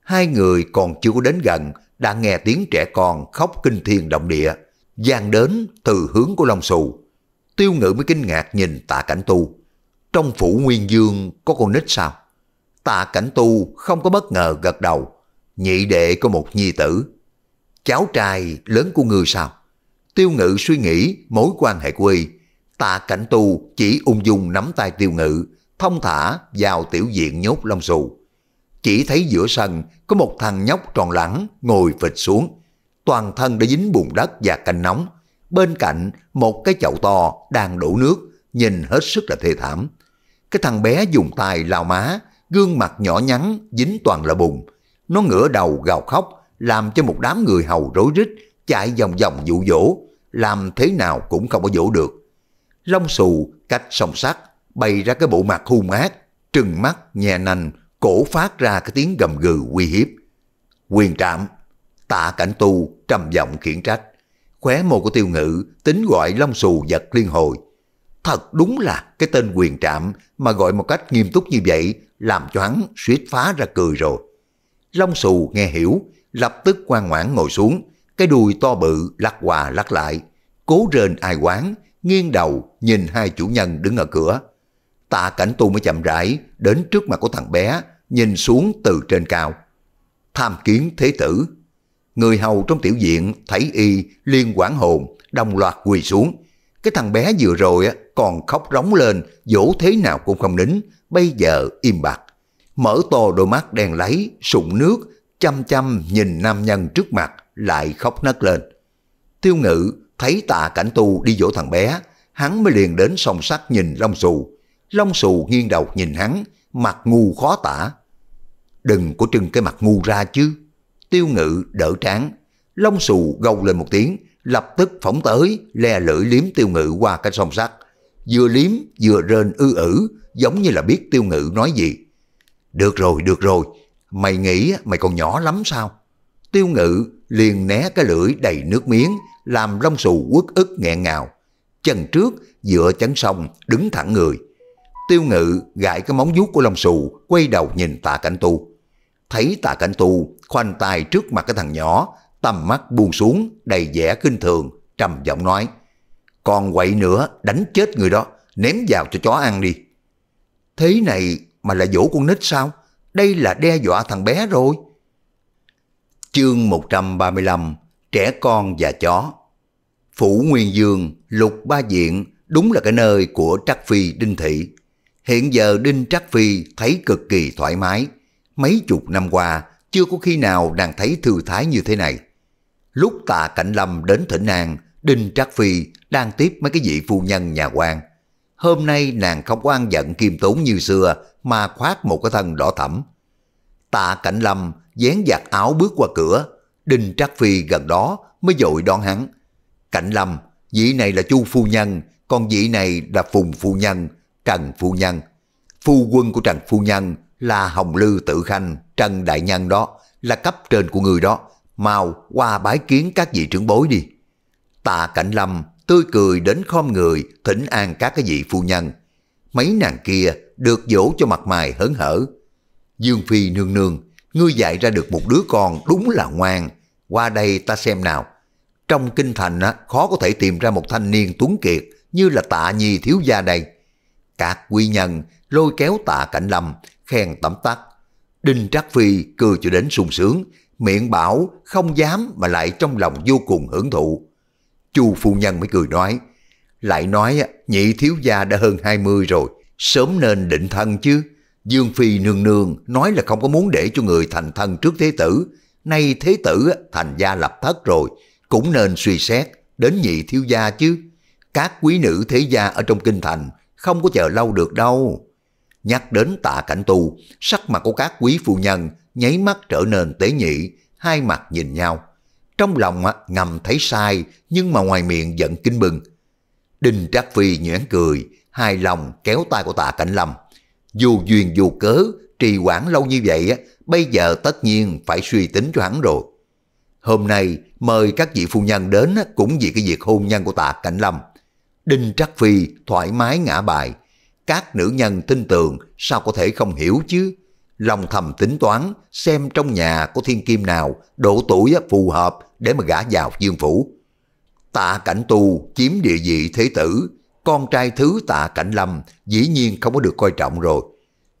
Hai người còn chưa có đến gần đã nghe tiếng trẻ con khóc kinh thiên động địa. Giang đến từ hướng của lông xù Tiêu ngự mới kinh ngạc nhìn tạ cảnh tu. Trong phủ Nguyên Dương có con nít sao? Tạ cảnh tu không có bất ngờ gật đầu. Nhị đệ có một nhi tử. Cháu trai lớn của người sao? Tiêu ngự suy nghĩ mối quan hệ của y. Tạ cảnh tu chỉ ung dung nắm tay tiêu ngự, thông thả vào tiểu diện nhốt lông xù. Chỉ thấy giữa sân có một thằng nhóc tròn lẳng ngồi phịch xuống. Toàn thân đã dính bùn đất và canh nóng bên cạnh một cái chậu to đang đổ nước, nhìn hết sức là thê thảm. Cái thằng bé dùng tay lao má, gương mặt nhỏ nhắn dính toàn là bùn. Nó ngửa đầu gào khóc, làm cho một đám người hầu rối rít, chạy vòng vòng dụ dỗ, làm thế nào cũng không có dỗ được. Long xù cách song sắt, bay ra cái bộ mặt hung ác, trừng mắt, nhè nành, cổ phát ra cái tiếng gầm gừ uy hiếp. Quyền trạm, tạ cảnh tu trầm giọng khiển trách. Khóe mồ của tiêu ngữ tính gọi long xù vật liên hồi. Thật đúng là cái tên quyền trạm mà gọi một cách nghiêm túc như vậy làm cho hắn suýt phá ra cười rồi. Long xù nghe hiểu, lập tức ngoan ngoãn ngồi xuống, cái đùi to bự lắc hòa lắc lại, cố rên ai quán, nghiêng đầu nhìn hai chủ nhân đứng ở cửa. Tạ cảnh tu mới chậm rãi đến trước mặt của thằng bé, nhìn xuống từ trên cao. Tham kiến thế tử, Người hầu trong tiểu diện thấy y liên quản hồn, đồng loạt quỳ xuống. Cái thằng bé vừa rồi còn khóc rống lên, dỗ thế nào cũng không nín, bây giờ im bặt. Mở to đôi mắt đen lấy, sụn nước, chăm chăm nhìn nam nhân trước mặt, lại khóc nấc lên. Tiêu ngự thấy tạ cảnh tu đi dỗ thằng bé, hắn mới liền đến song sắt nhìn Long Sù, Long Sù nghiêng đầu nhìn hắn, mặt ngu khó tả. Đừng có trưng cái mặt ngu ra chứ tiêu ngự đỡ trán, Long xù gâu lên một tiếng, lập tức phóng tới, le lưỡi liếm tiêu ngự qua cái song sắt. Vừa liếm, vừa rên ư ử, giống như là biết tiêu ngự nói gì. Được rồi, được rồi, mày nghĩ mày còn nhỏ lắm sao? Tiêu ngự liền né cái lưỡi đầy nước miếng, làm Long xù uất ức nghẹn ngào. Chân trước, dựa chắn sông, đứng thẳng người. Tiêu ngự gãi cái móng vuốt của Long xù, quay đầu nhìn tạ cảnh tu thấy tà cảnh tu khoanh tay trước mặt cái thằng nhỏ, tầm mắt buông xuống đầy vẻ kinh thường, trầm giọng nói, còn quậy nữa đánh chết người đó, ném vào cho chó ăn đi. Thế này mà là dỗ con nít sao? Đây là đe dọa thằng bé rồi. Chương 135 Trẻ con và chó Phủ Nguyên Dương, Lục Ba Diện đúng là cái nơi của Trắc Phi Đinh Thị. Hiện giờ Đinh Trắc Phi thấy cực kỳ thoải mái, mấy chục năm qua chưa có khi nào nàng thấy thư thái như thế này. Lúc tạ Cảnh Lâm đến thỉnh nàng, Đinh Trác Phi đang tiếp mấy cái vị phu nhân nhà quan. Hôm nay nàng không có ăn giận kim tốn như xưa mà khoác một cái thân đỏ thẫm. Tạ Cảnh Lâm dán giặt áo bước qua cửa, Đinh Trác Phi gần đó mới dội đón hắn. Cảnh Lâm, vị này là Chu phu nhân, còn vị này là Phùng phu nhân, Trần phu nhân. Phu quân của Trần phu nhân là Hồng Lư Tự Khanh, Trần Đại Nhân đó, là cấp trên của người đó, mau qua bái kiến các vị trưởng bối đi. Tạ Cảnh Lâm tươi cười đến khom người thỉnh an các cái vị phu nhân. Mấy nàng kia được dỗ cho mặt mày hớn hở. Dương Phi nương nương, ngươi dạy ra được một đứa con đúng là ngoan, qua đây ta xem nào. Trong kinh thành á, khó có thể tìm ra một thanh niên tuấn kiệt như là tạ nhi thiếu gia đây. Các quy nhân lôi kéo tạ cảnh lâm khen tẩm tắc. Đinh Trác Phi cười cho đến sung sướng, miệng bảo không dám mà lại trong lòng vô cùng hưởng thụ. Chu phu nhân mới cười nói, lại nói nhị thiếu gia đã hơn 20 rồi, sớm nên định thân chứ. Dương Phi nương nương nói là không có muốn để cho người thành thân trước thế tử, nay thế tử thành gia lập thất rồi, cũng nên suy xét đến nhị thiếu gia chứ. Các quý nữ thế gia ở trong kinh thành không có chờ lâu được đâu. Nhắc đến tạ cảnh tu, sắc mặt của các quý phu nhân nháy mắt trở nên tế nhị, hai mặt nhìn nhau. Trong lòng ngầm thấy sai, nhưng mà ngoài miệng vẫn kinh bừng. Đinh Trác Phi nhoẻn cười, hai lòng kéo tay của tạ cảnh lâm. Dù duyên dù cớ, trì quản lâu như vậy, bây giờ tất nhiên phải suy tính cho hắn rồi. Hôm nay mời các vị phu nhân đến cũng vì cái việc hôn nhân của tạ Cảnh Lâm. Đinh Trác Phi thoải mái ngã bài, các nữ nhân tin tưởng sao có thể không hiểu chứ? Lòng thầm tính toán xem trong nhà có thiên kim nào độ tuổi phù hợp để mà gả vào dương phủ. Tạ Cảnh Tu chiếm địa vị thế tử, con trai thứ Tạ Cảnh Lâm dĩ nhiên không có được coi trọng rồi.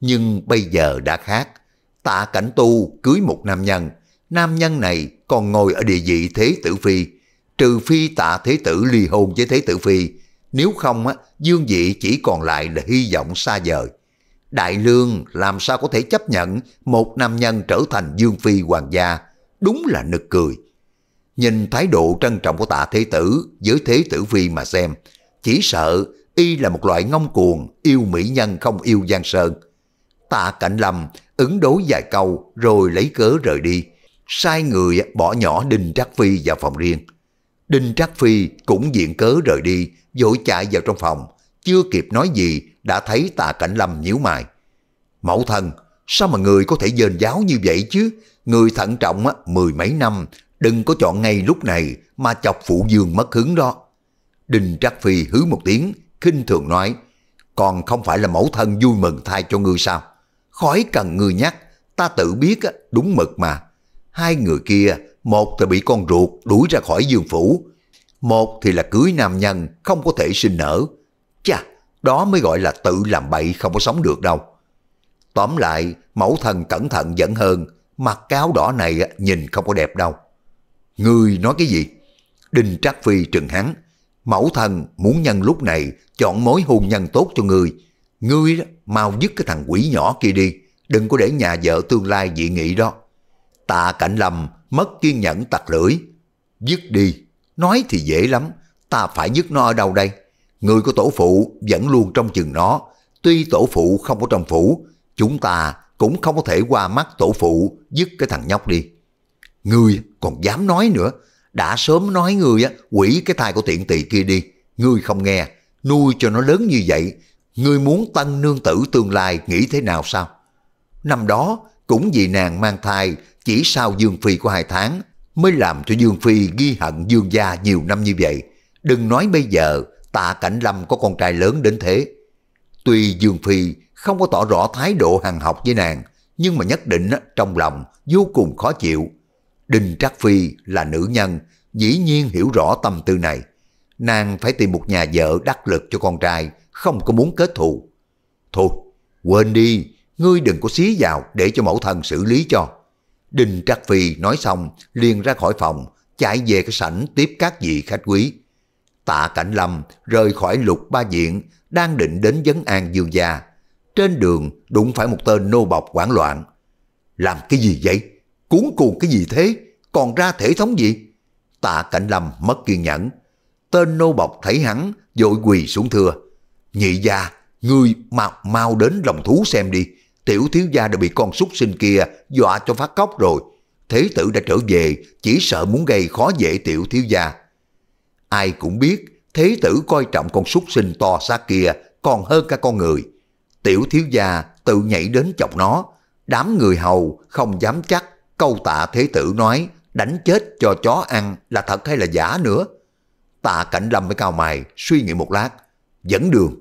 Nhưng bây giờ đã khác, Tạ Cảnh Tu cưới một nam nhân, nam nhân này còn ngồi ở địa vị thế tử phi. Trừ phi Tạ Thế Tử ly hôn với Thế Tử Phi nếu không, á dương vị chỉ còn lại là hy vọng xa vời. Đại lương làm sao có thể chấp nhận một nam nhân trở thành dương phi hoàng gia. Đúng là nực cười. Nhìn thái độ trân trọng của tạ thế tử với thế tử phi mà xem. Chỉ sợ y là một loại ngông cuồng, yêu mỹ nhân không yêu giang sơn. Tạ cảnh lâm ứng đối vài câu rồi lấy cớ rời đi. Sai người bỏ nhỏ Đinh Trác Phi vào phòng riêng. Đinh Trác Phi cũng diện cớ rời đi vội chạy vào trong phòng, chưa kịp nói gì đã thấy tạ cảnh lâm nhíu mày. Mẫu thân sao mà người có thể dền giáo như vậy chứ? Người thận trọng á, mười mấy năm, đừng có chọn ngay lúc này mà chọc phụ dương mất hứng đó. Đinh Trắc Phi hứ một tiếng, khinh thường nói, còn không phải là mẫu thân vui mừng thay cho ngươi sao? Khói cần ngươi nhắc, ta tự biết á, đúng mực mà. Hai người kia, một thì bị con ruột đuổi ra khỏi giường phủ, một thì là cưới nam nhân, không có thể sinh nở. Chà, đó mới gọi là tự làm bậy không có sống được đâu. Tóm lại, mẫu thần cẩn thận dẫn hơn, mặt cáo đỏ này nhìn không có đẹp đâu. Người nói cái gì? Đinh Trác Phi trừng hắn. Mẫu thần muốn nhân lúc này chọn mối hôn nhân tốt cho người. Ngươi mau dứt cái thằng quỷ nhỏ kia đi, đừng có để nhà vợ tương lai dị nghị đó. Tạ Cảnh Lâm mất kiên nhẫn tặc lưỡi. Dứt đi, Nói thì dễ lắm, ta phải dứt nó ở đâu đây? Người của tổ phụ vẫn luôn trong chừng nó. Tuy tổ phụ không có trong phủ, chúng ta cũng không có thể qua mắt tổ phụ dứt cái thằng nhóc đi. người còn dám nói nữa, đã sớm nói người quỷ cái thai của tiện tỳ kia đi, người không nghe, nuôi cho nó lớn như vậy, người muốn tăng nương tử tương lai nghĩ thế nào sao? Năm đó, cũng vì nàng mang thai chỉ sau dương phi của hai tháng mới làm cho Dương Phi ghi hận Dương gia nhiều năm như vậy. Đừng nói bây giờ Tạ Cảnh Lâm có con trai lớn đến thế. Tuy Dương Phi không có tỏ rõ thái độ hằng học với nàng, nhưng mà nhất định trong lòng vô cùng khó chịu. Đinh Trắc Phi là nữ nhân, dĩ nhiên hiểu rõ tâm tư này. Nàng phải tìm một nhà vợ đắc lực cho con trai, không có muốn kết thù. Thôi, quên đi, ngươi đừng có xí vào để cho mẫu thân xử lý cho. Đinh Trắc Phi nói xong liền ra khỏi phòng, chạy về cái sảnh tiếp các vị khách quý. Tạ Cảnh Lâm rời khỏi lục ba diện, đang định đến vấn an dương gia. Trên đường đụng phải một tên nô bọc quảng loạn. Làm cái gì vậy? Cuốn cuồng cái gì thế? Còn ra thể thống gì? Tạ Cảnh Lâm mất kiên nhẫn. Tên nô bọc thấy hắn, dội quỳ xuống thưa. Nhị gia, người mau, mau đến lòng thú xem đi tiểu thiếu gia đã bị con súc sinh kia dọa cho phát cóc rồi. Thế tử đã trở về, chỉ sợ muốn gây khó dễ tiểu thiếu gia. Ai cũng biết, thế tử coi trọng con súc sinh to xác kia còn hơn cả con người. Tiểu thiếu gia tự nhảy đến chọc nó, đám người hầu không dám chắc câu tạ thế tử nói đánh chết cho chó ăn là thật hay là giả nữa. Tạ Cảnh Lâm với cao mày suy nghĩ một lát, dẫn đường.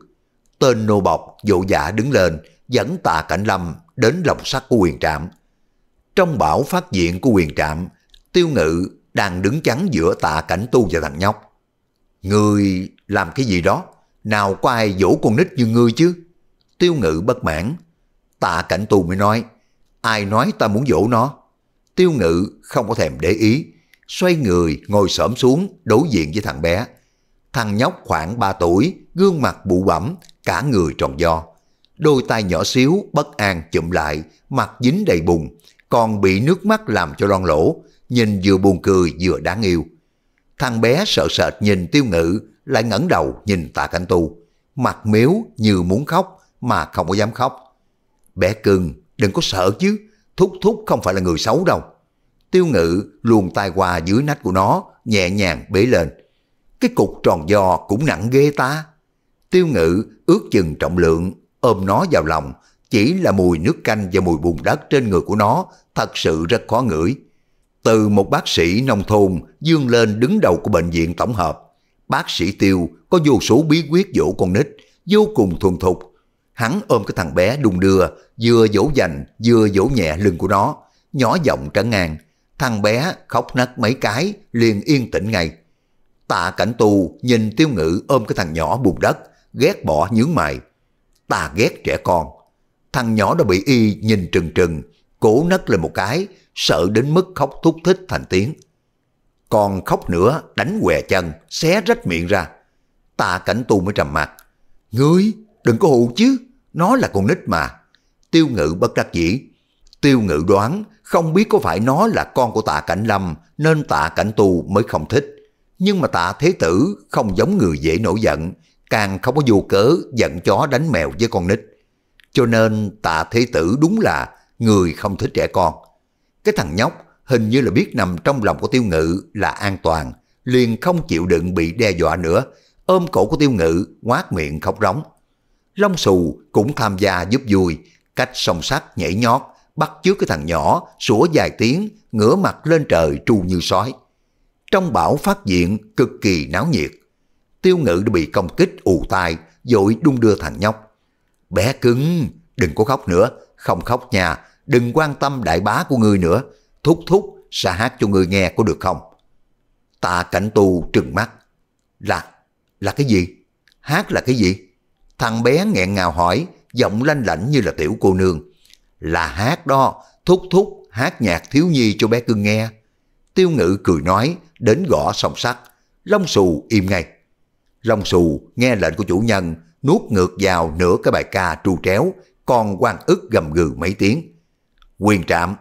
Tên nô bọc dỗ dã đứng lên, dẫn tạ cảnh lâm đến lồng sắt của quyền trạm. Trong bảo phát diện của quyền trạm, tiêu ngự đang đứng chắn giữa tạ cảnh tu và thằng nhóc. Người làm cái gì đó? Nào có ai dỗ con nít như ngươi chứ? Tiêu ngự bất mãn. Tạ cảnh tu mới nói, ai nói ta muốn dỗ nó? Tiêu ngự không có thèm để ý, xoay người ngồi xổm xuống đối diện với thằng bé. Thằng nhóc khoảng 3 tuổi, gương mặt bụ bẩm, cả người tròn do. Đôi tay nhỏ xíu bất an chụm lại, mặt dính đầy bùn, còn bị nước mắt làm cho lon lỗ, nhìn vừa buồn cười vừa đáng yêu. Thằng bé sợ sệt nhìn tiêu ngữ lại ngẩng đầu nhìn tạ cảnh tu. Mặt miếu như muốn khóc mà không có dám khóc. Bé cưng, đừng có sợ chứ, thúc thúc không phải là người xấu đâu. Tiêu ngữ luồn tay qua dưới nách của nó, nhẹ nhàng bế lên. Cái cục tròn giò cũng nặng ghê ta. Tiêu ngữ ước chừng trọng lượng ôm nó vào lòng, chỉ là mùi nước canh và mùi bùn đất trên người của nó thật sự rất khó ngửi. Từ một bác sĩ nông thôn dương lên đứng đầu của bệnh viện tổng hợp, bác sĩ Tiêu có vô số bí quyết dỗ con nít, vô cùng thuần thục. Hắn ôm cái thằng bé đung đưa, vừa dỗ dành, vừa dỗ nhẹ lưng của nó, nhỏ giọng trấn ngang. Thằng bé khóc nấc mấy cái, liền yên tĩnh ngay. Tạ cảnh tu nhìn tiêu ngữ ôm cái thằng nhỏ bùn đất, ghét bỏ nhướng mày ta ghét trẻ con. Thằng nhỏ đã bị y nhìn trừng trừng, cổ nấc lên một cái, sợ đến mức khóc thúc thích thành tiếng. Còn khóc nữa, đánh què chân, xé rách miệng ra. Tạ cảnh tu mới trầm mặt. Ngươi, đừng có hụ chứ, nó là con nít mà. Tiêu ngự bất đắc dĩ. Tiêu ngự đoán, không biết có phải nó là con của tạ cảnh lâm, nên tạ cảnh tu mới không thích. Nhưng mà tạ thế tử không giống người dễ nổi giận, càng không có vô cớ giận chó đánh mèo với con nít. Cho nên tạ thế tử đúng là người không thích trẻ con. Cái thằng nhóc hình như là biết nằm trong lòng của tiêu ngự là an toàn, liền không chịu đựng bị đe dọa nữa, ôm cổ của tiêu ngự, ngoác miệng khóc rống. Long xù cũng tham gia giúp vui, cách song sắt nhảy nhót, bắt chước cái thằng nhỏ, sủa dài tiếng, ngửa mặt lên trời tru như sói. Trong bão phát diện cực kỳ náo nhiệt, Tiêu ngự đã bị công kích ù tai, dội đung đưa thằng nhóc. Bé cứng, đừng có khóc nữa, không khóc nhà, đừng quan tâm đại bá của ngươi nữa. Thúc thúc, sẽ hát cho ngươi nghe có được không? Tạ cảnh tu trừng mắt. Là, là cái gì? Hát là cái gì? Thằng bé nghẹn ngào hỏi, giọng lanh lảnh như là tiểu cô nương. Là hát đó, thúc thúc hát nhạc thiếu nhi cho bé cưng nghe. Tiêu ngự cười nói, đến gõ song sắt. Long xù im ngay. Rong xù nghe lệnh của chủ nhân, nuốt ngược vào nửa cái bài ca tru tréo, còn quan ức gầm gừ mấy tiếng. Quyền trạm,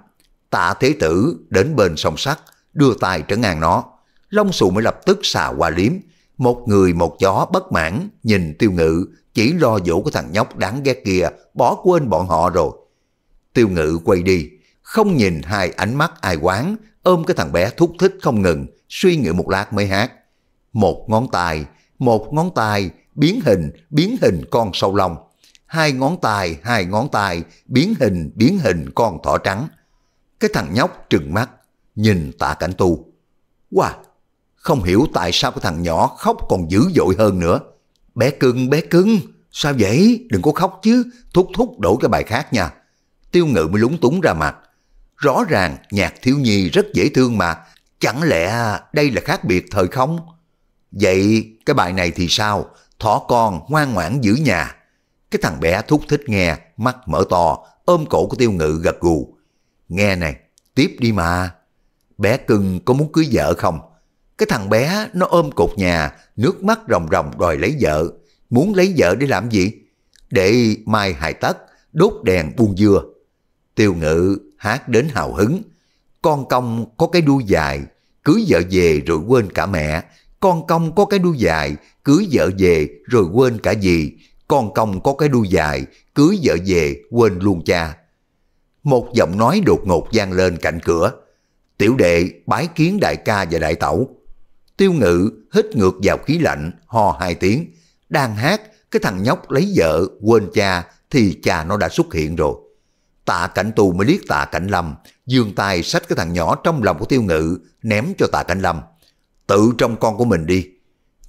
tạ thế tử đến bên sông sắt, đưa tay trấn an nó. Long xù mới lập tức xà qua liếm, một người một chó bất mãn, nhìn tiêu ngự, chỉ lo dỗ cái thằng nhóc đáng ghét kia, bỏ quên bọn họ rồi. Tiêu ngự quay đi, không nhìn hai ánh mắt ai quán, ôm cái thằng bé thúc thích không ngừng, suy nghĩ một lát mới hát. Một ngón tay một ngón tay biến hình, biến hình con sâu lông, hai ngón tay, hai ngón tay biến hình, biến hình con thỏ trắng. Cái thằng nhóc trừng mắt, nhìn tạ cảnh tu. Wow, không hiểu tại sao cái thằng nhỏ khóc còn dữ dội hơn nữa. Bé cưng, bé cưng, sao vậy? Đừng có khóc chứ, thúc thúc đổi cái bài khác nha. Tiêu ngự mới lúng túng ra mặt. Rõ ràng nhạc thiếu nhi rất dễ thương mà, chẳng lẽ đây là khác biệt thời không? Vậy cái bài này thì sao? Thỏ con ngoan ngoãn giữ nhà. Cái thằng bé thúc thích nghe, mắt mở to, ôm cổ của tiêu ngự gật gù. Nghe này, tiếp đi mà. Bé cưng có muốn cưới vợ không? Cái thằng bé nó ôm cột nhà, nước mắt ròng ròng đòi lấy vợ. Muốn lấy vợ để làm gì? Để mai hài tất, đốt đèn buông dưa. Tiêu ngự hát đến hào hứng. Con công có cái đuôi dài, cưới vợ về rồi quên cả mẹ, con công có cái đuôi dài, cưới vợ về rồi quên cả gì. Con công có cái đuôi dài, cưới vợ về quên luôn cha. Một giọng nói đột ngột vang lên cạnh cửa. Tiểu đệ bái kiến đại ca và đại tẩu. Tiêu ngự hít ngược vào khí lạnh, ho hai tiếng. Đang hát, cái thằng nhóc lấy vợ, quên cha, thì cha nó đã xuất hiện rồi. Tạ Cảnh Tù mới liếc Tạ Cảnh Lâm, giương tay xách cái thằng nhỏ trong lòng của Tiêu Ngự, ném cho Tạ Cảnh Lâm tự trong con của mình đi.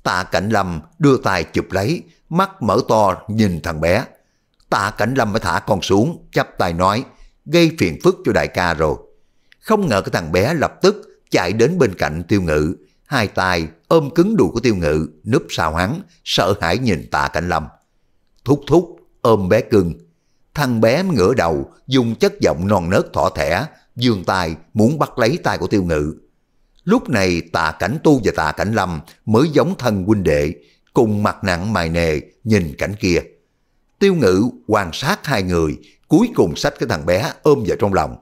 Tạ Cảnh Lâm đưa tay chụp lấy, mắt mở to nhìn thằng bé. Tạ Cảnh Lâm mới thả con xuống, chắp tay nói, gây phiền phức cho đại ca rồi. Không ngờ cái thằng bé lập tức chạy đến bên cạnh tiêu ngự, hai tay ôm cứng đùi của tiêu ngự, núp sau hắn, sợ hãi nhìn Tạ Cảnh Lâm. Thúc thúc, ôm bé cưng. Thằng bé ngửa đầu, dùng chất giọng non nớt thỏ thẻ, dương tay muốn bắt lấy tay của tiêu ngự Lúc này tạ cảnh tu và tạ cảnh lâm mới giống thân huynh đệ, cùng mặt nặng mài nề nhìn cảnh kia. Tiêu ngữ quan sát hai người, cuối cùng xách cái thằng bé ôm vào trong lòng.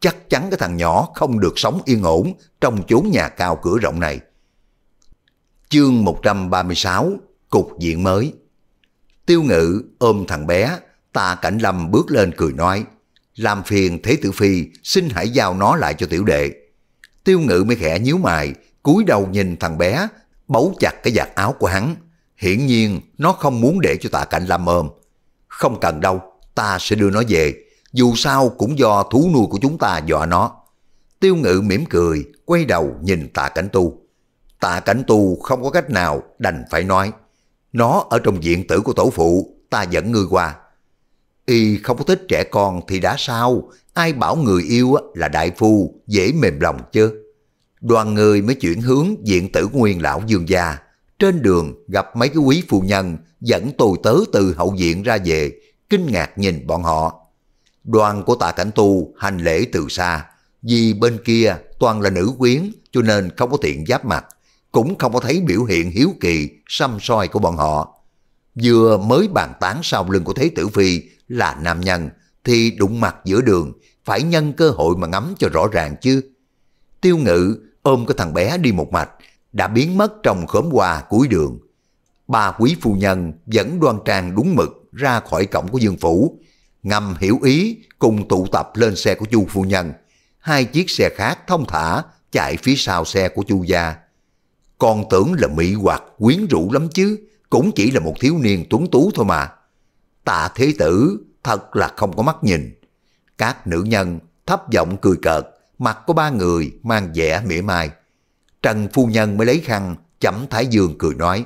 Chắc chắn cái thằng nhỏ không được sống yên ổn trong chốn nhà cao cửa rộng này. Chương 136 Cục diện mới Tiêu ngữ ôm thằng bé, tạ cảnh lâm bước lên cười nói, làm phiền Thế Tử Phi, xin hãy giao nó lại cho tiểu đệ. Tiêu ngự mới khẽ nhíu mày, cúi đầu nhìn thằng bé, bấu chặt cái giặt áo của hắn. Hiển nhiên nó không muốn để cho tạ cảnh làm ôm. Không cần đâu, ta sẽ đưa nó về. Dù sao cũng do thú nuôi của chúng ta dọa nó. Tiêu ngự mỉm cười, quay đầu nhìn tạ cảnh tu. Tạ cảnh tu không có cách nào đành phải nói. Nó ở trong diện tử của tổ phụ, ta dẫn ngươi qua. Y không có thích trẻ con thì đã sao, ai bảo người yêu là đại phu, dễ mềm lòng chứ. Đoàn người mới chuyển hướng diện tử nguyên lão dương gia. Trên đường gặp mấy cái quý phu nhân dẫn tù tớ từ hậu diện ra về, kinh ngạc nhìn bọn họ. Đoàn của tạ cảnh tu hành lễ từ xa, vì bên kia toàn là nữ quyến cho nên không có tiện giáp mặt, cũng không có thấy biểu hiện hiếu kỳ, xăm soi của bọn họ. Vừa mới bàn tán sau lưng của Thế Tử Phi là nam nhân thì đụng mặt giữa đường, phải nhân cơ hội mà ngắm cho rõ ràng chứ. Tiêu ngự ôm cái thằng bé đi một mạch, đã biến mất trong khóm hoa cuối đường. Ba quý phu nhân vẫn đoan trang đúng mực ra khỏi cổng của Dương Phủ, ngầm hiểu ý cùng tụ tập lên xe của chu phu nhân. Hai chiếc xe khác thông thả chạy phía sau xe của chu gia. Con tưởng là mỹ hoặc quyến rũ lắm chứ, cũng chỉ là một thiếu niên tuấn tú thôi mà tạ thế tử thật là không có mắt nhìn. Các nữ nhân thấp giọng cười cợt, mặt của ba người mang vẻ mỉa mai. Trần phu nhân mới lấy khăn chẩm Thái Dương cười nói.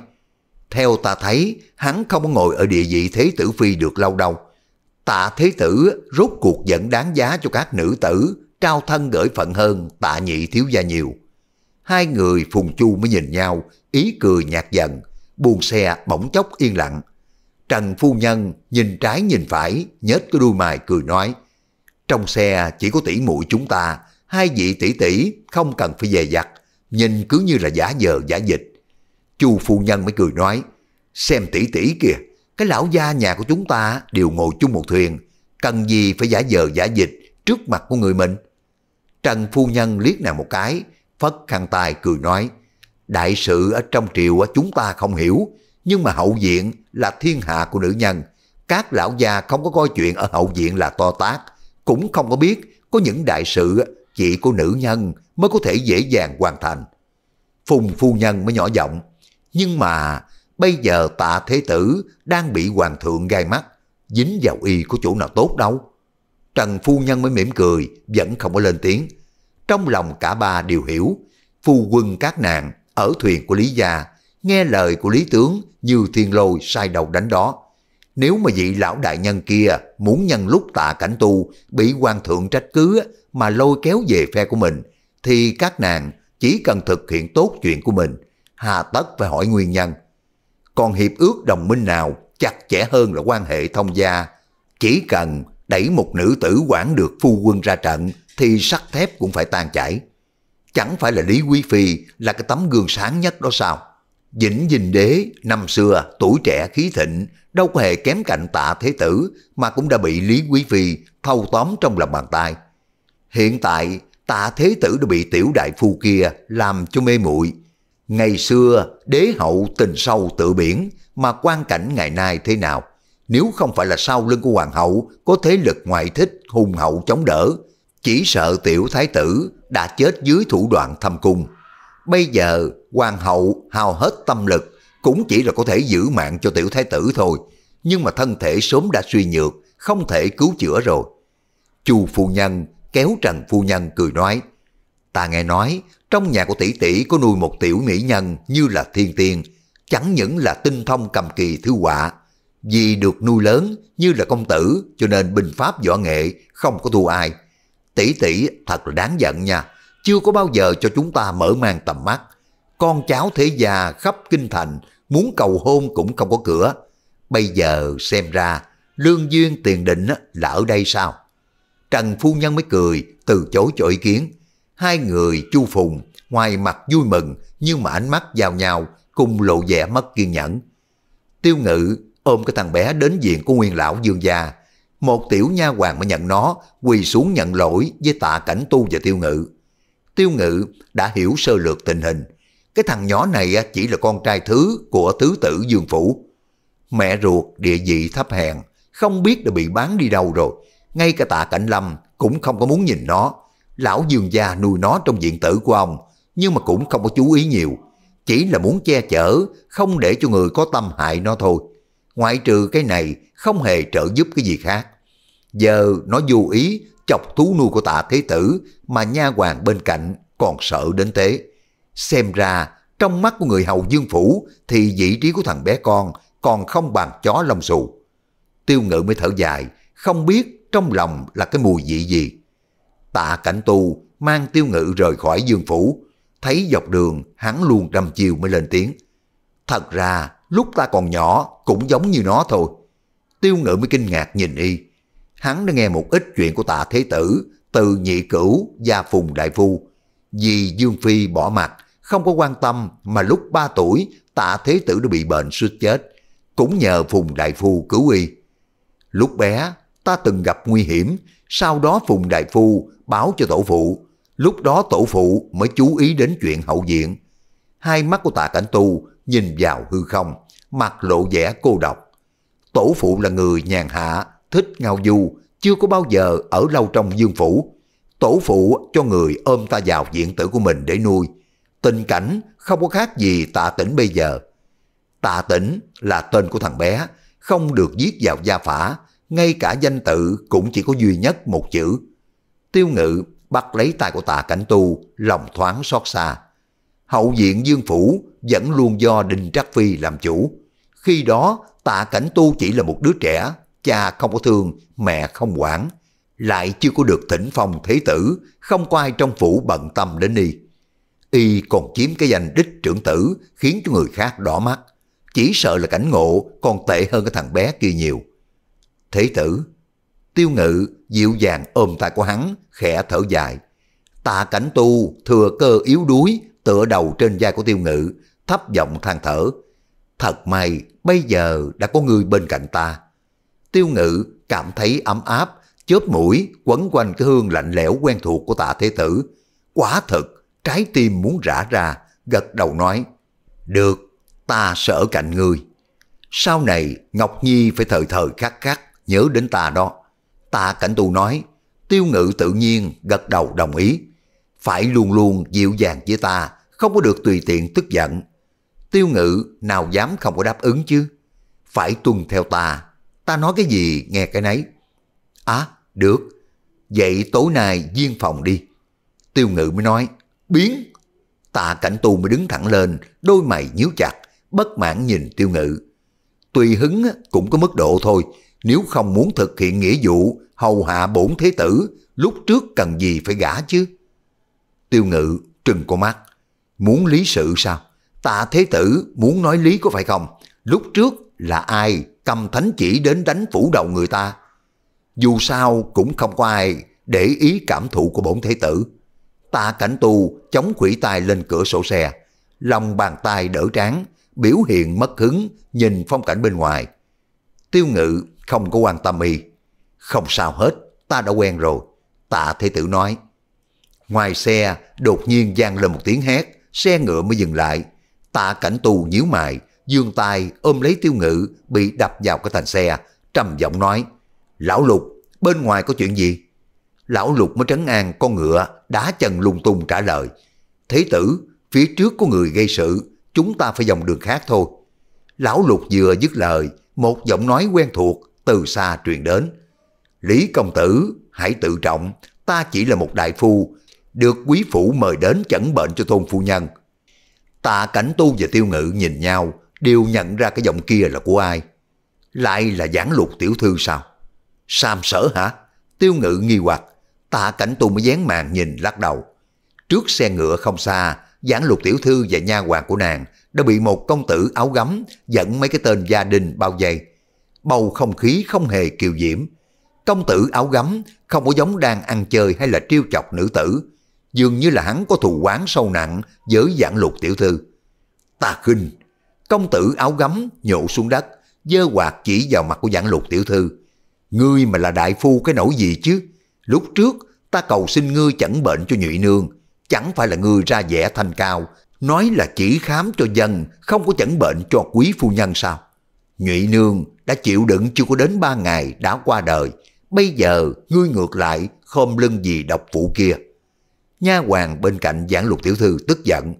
Theo ta thấy, hắn không có ngồi ở địa vị thế tử phi được lâu đâu. Tạ thế tử rốt cuộc vẫn đáng giá cho các nữ tử, trao thân gửi phận hơn tạ nhị thiếu gia nhiều. Hai người phùng chu mới nhìn nhau, ý cười nhạt dần, buồn xe bỗng chốc yên lặng. Trần Phu Nhân nhìn trái nhìn phải, nhếch cái đuôi mày cười nói. Trong xe chỉ có tỷ muội chúng ta, hai vị tỷ tỷ không cần phải về giặt, nhìn cứ như là giả giờ giả dịch. Chu Phu Nhân mới cười nói, xem tỷ tỷ kìa, cái lão gia nhà của chúng ta đều ngồi chung một thuyền, cần gì phải giả giờ giả dịch trước mặt của người mình. Trần Phu Nhân liếc nàng một cái, phất khăn tài cười nói, đại sự ở trong triều chúng ta không hiểu, nhưng mà hậu viện là thiên hạ của nữ nhân. Các lão già không có coi chuyện ở hậu viện là to tác, cũng không có biết có những đại sự chỉ của nữ nhân mới có thể dễ dàng hoàn thành. Phùng phu nhân mới nhỏ giọng, nhưng mà bây giờ tạ thế tử đang bị hoàng thượng gai mắt, dính vào y của chỗ nào tốt đâu. Trần phu nhân mới mỉm cười, vẫn không có lên tiếng. Trong lòng cả ba đều hiểu, phu quân các nàng ở thuyền của Lý Gia nghe lời của lý tướng như thiên lôi sai đầu đánh đó. Nếu mà vị lão đại nhân kia muốn nhân lúc tạ cảnh tu bị quan thượng trách cứ mà lôi kéo về phe của mình, thì các nàng chỉ cần thực hiện tốt chuyện của mình, hà tất phải hỏi nguyên nhân. Còn hiệp ước đồng minh nào chặt chẽ hơn là quan hệ thông gia, chỉ cần đẩy một nữ tử quản được phu quân ra trận thì sắt thép cũng phải tan chảy. Chẳng phải là Lý Quý Phi là cái tấm gương sáng nhất đó sao? Vĩnh Dinh Đế năm xưa tuổi trẻ khí thịnh, đâu có hề kém cạnh tạ thế tử mà cũng đã bị Lý Quý Phi thâu tóm trong lòng bàn tay. Hiện tại tạ thế tử đã bị tiểu đại phu kia làm cho mê muội Ngày xưa đế hậu tình sâu tự biển mà quan cảnh ngày nay thế nào? Nếu không phải là sau lưng của hoàng hậu có thế lực ngoại thích hùng hậu chống đỡ, chỉ sợ tiểu thái tử đã chết dưới thủ đoạn thâm cung Bây giờ hoàng hậu hào hết tâm lực cũng chỉ là có thể giữ mạng cho tiểu thái tử thôi. Nhưng mà thân thể sớm đã suy nhược, không thể cứu chữa rồi. Chu phu nhân kéo Trần phu nhân cười nói. Ta nghe nói trong nhà của tỷ tỷ có nuôi một tiểu mỹ nhân như là thiên tiên. Chẳng những là tinh thông cầm kỳ thư họa. Vì được nuôi lớn như là công tử cho nên binh pháp võ nghệ không có thua ai. Tỷ tỷ thật là đáng giận nha chưa có bao giờ cho chúng ta mở mang tầm mắt. Con cháu thế già khắp kinh thành, muốn cầu hôn cũng không có cửa. Bây giờ xem ra, lương duyên tiền định là ở đây sao? Trần Phu Nhân mới cười, từ chối cho ý kiến. Hai người chu phùng, ngoài mặt vui mừng, nhưng mà ánh mắt giao nhau, cùng lộ vẻ mất kiên nhẫn. Tiêu ngự ôm cái thằng bé đến diện của nguyên lão dương gia. Một tiểu nha hoàng mới nhận nó, quỳ xuống nhận lỗi với tạ cảnh tu và tiêu ngự. Tiêu Ngự đã hiểu sơ lược tình hình. Cái thằng nhỏ này à, chỉ là con trai thứ của tứ tử Dương Phủ. Mẹ ruột địa vị thấp hèn, không biết đã bị bán đi đâu rồi. Ngay cả tạ Cảnh Lâm cũng không có muốn nhìn nó. Lão Dương gia nuôi nó trong diện tử của ông, nhưng mà cũng không có chú ý nhiều. Chỉ là muốn che chở, không để cho người có tâm hại nó thôi. Ngoại trừ cái này, không hề trợ giúp cái gì khác. Giờ nó vô ý chọc thú nuôi của tạ thế tử mà nha hoàng bên cạnh còn sợ đến thế. Xem ra trong mắt của người hầu dương phủ thì vị trí của thằng bé con còn không bằng chó lông xù. Tiêu ngự mới thở dài, không biết trong lòng là cái mùi vị gì. Tạ cảnh tu mang tiêu ngự rời khỏi dương phủ, thấy dọc đường hắn luôn đâm chiều mới lên tiếng. Thật ra lúc ta còn nhỏ cũng giống như nó thôi. Tiêu ngự mới kinh ngạc nhìn y, hắn đã nghe một ít chuyện của tạ thế tử, từ nhị cửu, gia phùng đại phu. Vì Dương Phi bỏ mặt, không có quan tâm mà lúc 3 tuổi tạ thế tử đã bị bệnh suýt chết, cũng nhờ phùng đại phu cứu y. Lúc bé, ta từng gặp nguy hiểm, sau đó phùng đại phu báo cho tổ phụ, lúc đó tổ phụ mới chú ý đến chuyện hậu diện. Hai mắt của tạ cảnh tu nhìn vào hư không, mặt lộ vẻ cô độc. Tổ phụ là người nhàn hạ, thích ngao du, chưa có bao giờ ở lâu trong dương phủ. Tổ phụ cho người ôm ta vào diện tử của mình để nuôi. Tình cảnh không có khác gì tạ tỉnh bây giờ. Tạ tỉnh là tên của thằng bé, không được viết vào gia phả, ngay cả danh tự cũng chỉ có duy nhất một chữ. Tiêu ngự bắt lấy tay của tạ cảnh tu, lòng thoáng xót xa. Hậu viện Dương Phủ vẫn luôn do Đinh Trắc Phi làm chủ. Khi đó, tạ cảnh tu chỉ là một đứa trẻ cha không có thương, mẹ không quản, lại chưa có được thỉnh phong thế tử, không có ai trong phủ bận tâm đến y. Y còn chiếm cái danh đích trưởng tử khiến cho người khác đỏ mắt, chỉ sợ là cảnh ngộ còn tệ hơn cái thằng bé kia nhiều. Thế tử, tiêu ngự dịu dàng ôm tay của hắn, khẽ thở dài. Tạ cảnh tu thừa cơ yếu đuối tựa đầu trên vai của tiêu ngự, thấp giọng than thở. Thật may, bây giờ đã có người bên cạnh ta. Tiêu ngự cảm thấy ấm áp, chớp mũi quấn quanh cái hương lạnh lẽo quen thuộc của tạ thế tử. Quả thật, trái tim muốn rã ra, gật đầu nói, được, ta sở cạnh ngươi. Sau này, Ngọc Nhi phải thời thời khắc khắc nhớ đến ta đó. Tạ cảnh tù nói, tiêu ngự tự nhiên gật đầu đồng ý. Phải luôn luôn dịu dàng với ta, không có được tùy tiện tức giận. Tiêu ngự nào dám không có đáp ứng chứ. Phải tuân theo ta, Ta nói cái gì nghe cái nấy. À, được. Vậy tối nay viên phòng đi. Tiêu ngự mới nói, biến. Tạ cảnh tu mới đứng thẳng lên, đôi mày nhíu chặt, bất mãn nhìn tiêu ngự. Tùy hứng cũng có mức độ thôi, nếu không muốn thực hiện nghĩa vụ hầu hạ bổn thế tử, lúc trước cần gì phải gả chứ. Tiêu ngự trừng con mắt, muốn lý sự sao? Tạ thế tử muốn nói lý có phải không? Lúc trước là ai cầm thánh chỉ đến đánh phủ đầu người ta. Dù sao cũng không có ai để ý cảm thụ của bổn thế tử. Tạ cảnh tu chống quỷ tài lên cửa sổ xe, lòng bàn tay đỡ trán, biểu hiện mất hứng nhìn phong cảnh bên ngoài. Tiêu ngự không có quan tâm y. Không sao hết, ta đã quen rồi. Tạ thế tử nói. Ngoài xe, đột nhiên gian lên một tiếng hét, xe ngựa mới dừng lại. Tạ cảnh tu nhíu mày dương tài ôm lấy tiêu ngự bị đập vào cái thành xe, trầm giọng nói, Lão Lục, bên ngoài có chuyện gì? Lão Lục mới trấn an con ngựa, đá chân lung tung trả lời, Thế tử, phía trước có người gây sự, chúng ta phải dòng đường khác thôi. Lão Lục vừa dứt lời, một giọng nói quen thuộc từ xa truyền đến. Lý công tử, hãy tự trọng, ta chỉ là một đại phu, được quý phủ mời đến chẩn bệnh cho thôn phu nhân. Tạ cảnh tu và tiêu ngự nhìn nhau, đều nhận ra cái giọng kia là của ai. Lại là giảng lục tiểu thư sao? Sam sở hả? Tiêu ngự nghi hoặc, tạ cảnh tu mới dán màn nhìn lắc đầu. Trước xe ngựa không xa, giảng lục tiểu thư và nha hoàng của nàng đã bị một công tử áo gấm dẫn mấy cái tên gia đình bao vây. Bầu không khí không hề kiều diễm. Công tử áo gấm không có giống đang ăn chơi hay là trêu chọc nữ tử. Dường như là hắn có thù quán sâu nặng với giảng lục tiểu thư. Ta khinh, Công tử áo gấm nhổ xuống đất, dơ quạt chỉ vào mặt của giảng lục tiểu thư. Ngươi mà là đại phu cái nỗi gì chứ? Lúc trước ta cầu xin ngươi chẩn bệnh cho nhụy nương, chẳng phải là ngươi ra vẻ thanh cao, nói là chỉ khám cho dân, không có chẩn bệnh cho quý phu nhân sao? Nhụy nương đã chịu đựng chưa có đến ba ngày đã qua đời, bây giờ ngươi ngược lại không lưng gì độc phụ kia. Nha hoàng bên cạnh giảng lục tiểu thư tức giận,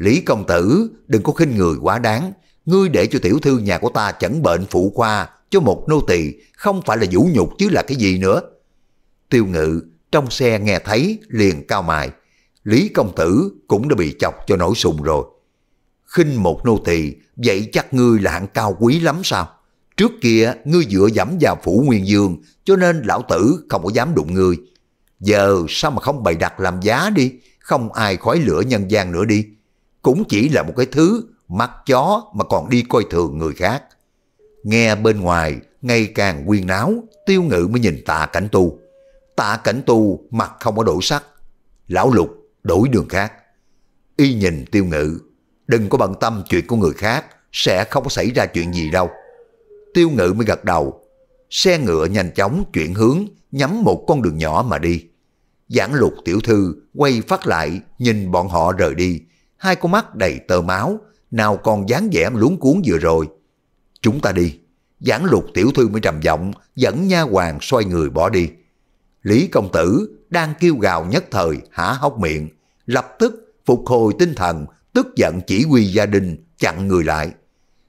Lý công tử, đừng có khinh người quá đáng. Ngươi để cho tiểu thư nhà của ta chẩn bệnh phụ khoa cho một nô tỳ không phải là vũ nhục chứ là cái gì nữa. Tiêu ngự trong xe nghe thấy liền cao mài. Lý công tử cũng đã bị chọc cho nổi sùng rồi. khinh một nô tỳ vậy chắc ngươi là hạng cao quý lắm sao? Trước kia ngươi dựa dẫm vào phủ nguyên dương cho nên lão tử không có dám đụng ngươi. Giờ sao mà không bày đặt làm giá đi, không ai khói lửa nhân gian nữa đi cũng chỉ là một cái thứ mắt chó mà còn đi coi thường người khác. Nghe bên ngoài ngày càng quyên náo, tiêu ngự mới nhìn tạ cảnh tu. Tạ cảnh tu mặt không có đổi sắc, lão lục đổi đường khác. Y nhìn tiêu ngự, đừng có bận tâm chuyện của người khác, sẽ không có xảy ra chuyện gì đâu. Tiêu ngự mới gật đầu, xe ngựa nhanh chóng chuyển hướng, nhắm một con đường nhỏ mà đi. Giảng lục tiểu thư quay phát lại, nhìn bọn họ rời đi, hai con mắt đầy tơ máu, nào còn dáng vẻ luống cuốn vừa rồi. Chúng ta đi. Giảng lục tiểu thư mới trầm giọng, dẫn nha hoàng xoay người bỏ đi. Lý công tử đang kêu gào nhất thời hả hốc miệng, lập tức phục hồi tinh thần, tức giận chỉ huy gia đình chặn người lại.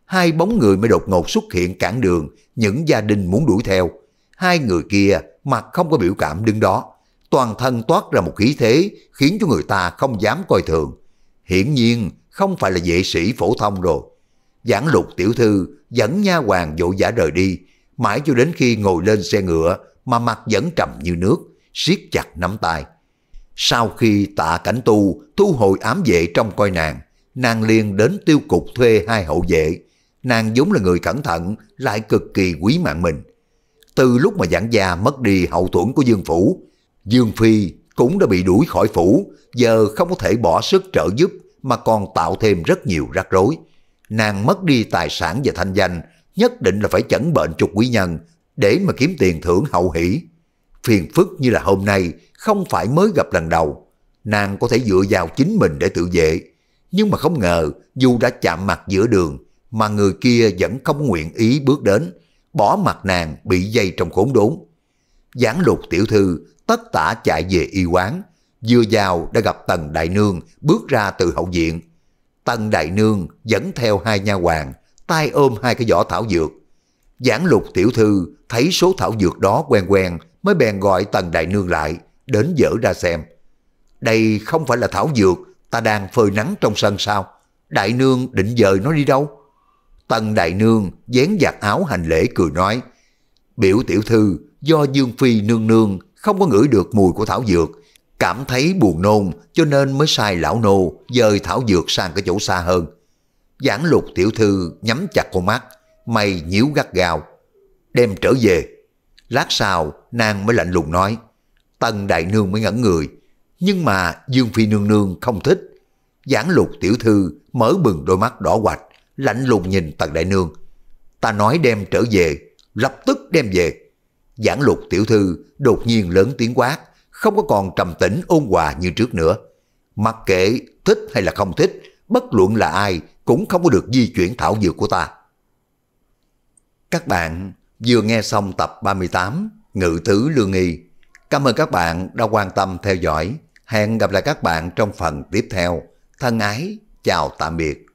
Hai bóng người mới đột ngột xuất hiện cản đường, những gia đình muốn đuổi theo. Hai người kia mặt không có biểu cảm đứng đó, toàn thân toát ra một khí thế khiến cho người ta không dám coi thường hiển nhiên không phải là vệ sĩ phổ thông rồi. Giảng lục tiểu thư dẫn nha hoàng vội giả rời đi, mãi cho đến khi ngồi lên xe ngựa mà mặt vẫn trầm như nước, siết chặt nắm tay. Sau khi tạ cảnh tu thu hồi ám vệ trong coi nàng, nàng liền đến tiêu cục thuê hai hậu vệ. Nàng vốn là người cẩn thận, lại cực kỳ quý mạng mình. Từ lúc mà giảng gia mất đi hậu thuẫn của Dương Phủ, Dương Phi cũng đã bị đuổi khỏi phủ, giờ không có thể bỏ sức trợ giúp mà còn tạo thêm rất nhiều rắc rối. Nàng mất đi tài sản và thanh danh, nhất định là phải chẩn bệnh trục quý nhân để mà kiếm tiền thưởng hậu hỷ. Phiền phức như là hôm nay không phải mới gặp lần đầu. Nàng có thể dựa vào chính mình để tự vệ. Nhưng mà không ngờ dù đã chạm mặt giữa đường mà người kia vẫn không nguyện ý bước đến, bỏ mặt nàng bị dây trong khốn đốn. Giảng lục tiểu thư tất tả chạy về y quán, vừa vào đã gặp Tần Đại Nương bước ra từ hậu viện. Tần Đại Nương dẫn theo hai nha hoàng, tay ôm hai cái vỏ thảo dược. Giảng lục tiểu thư thấy số thảo dược đó quen quen mới bèn gọi Tần Đại Nương lại, đến dở ra xem. Đây không phải là thảo dược ta đang phơi nắng trong sân sao? Đại Nương định dời nó đi đâu? Tần Đại Nương dán giặt áo hành lễ cười nói, biểu tiểu thư do Dương Phi nương nương không có ngửi được mùi của thảo dược cảm thấy buồn nôn cho nên mới sai lão nô dời thảo dược sang cái chỗ xa hơn. Giảng lục tiểu thư nhắm chặt con mắt, mày nhíu gắt gao, đem trở về. Lát sau, nàng mới lạnh lùng nói, tần đại nương mới ngẩn người, nhưng mà Dương Phi nương nương không thích. Giảng lục tiểu thư mở bừng đôi mắt đỏ hoạch, lạnh lùng nhìn tần đại nương. Ta nói đem trở về, lập tức đem về. Giảng lục tiểu thư đột nhiên lớn tiếng quát, không có còn trầm tĩnh ôn hòa như trước nữa. Mặc kệ thích hay là không thích, bất luận là ai cũng không có được di chuyển thảo dược của ta. Các bạn vừa nghe xong tập 38 Ngự Tứ Lương Nghi. Cảm ơn các bạn đã quan tâm theo dõi. Hẹn gặp lại các bạn trong phần tiếp theo. Thân ái, chào tạm biệt.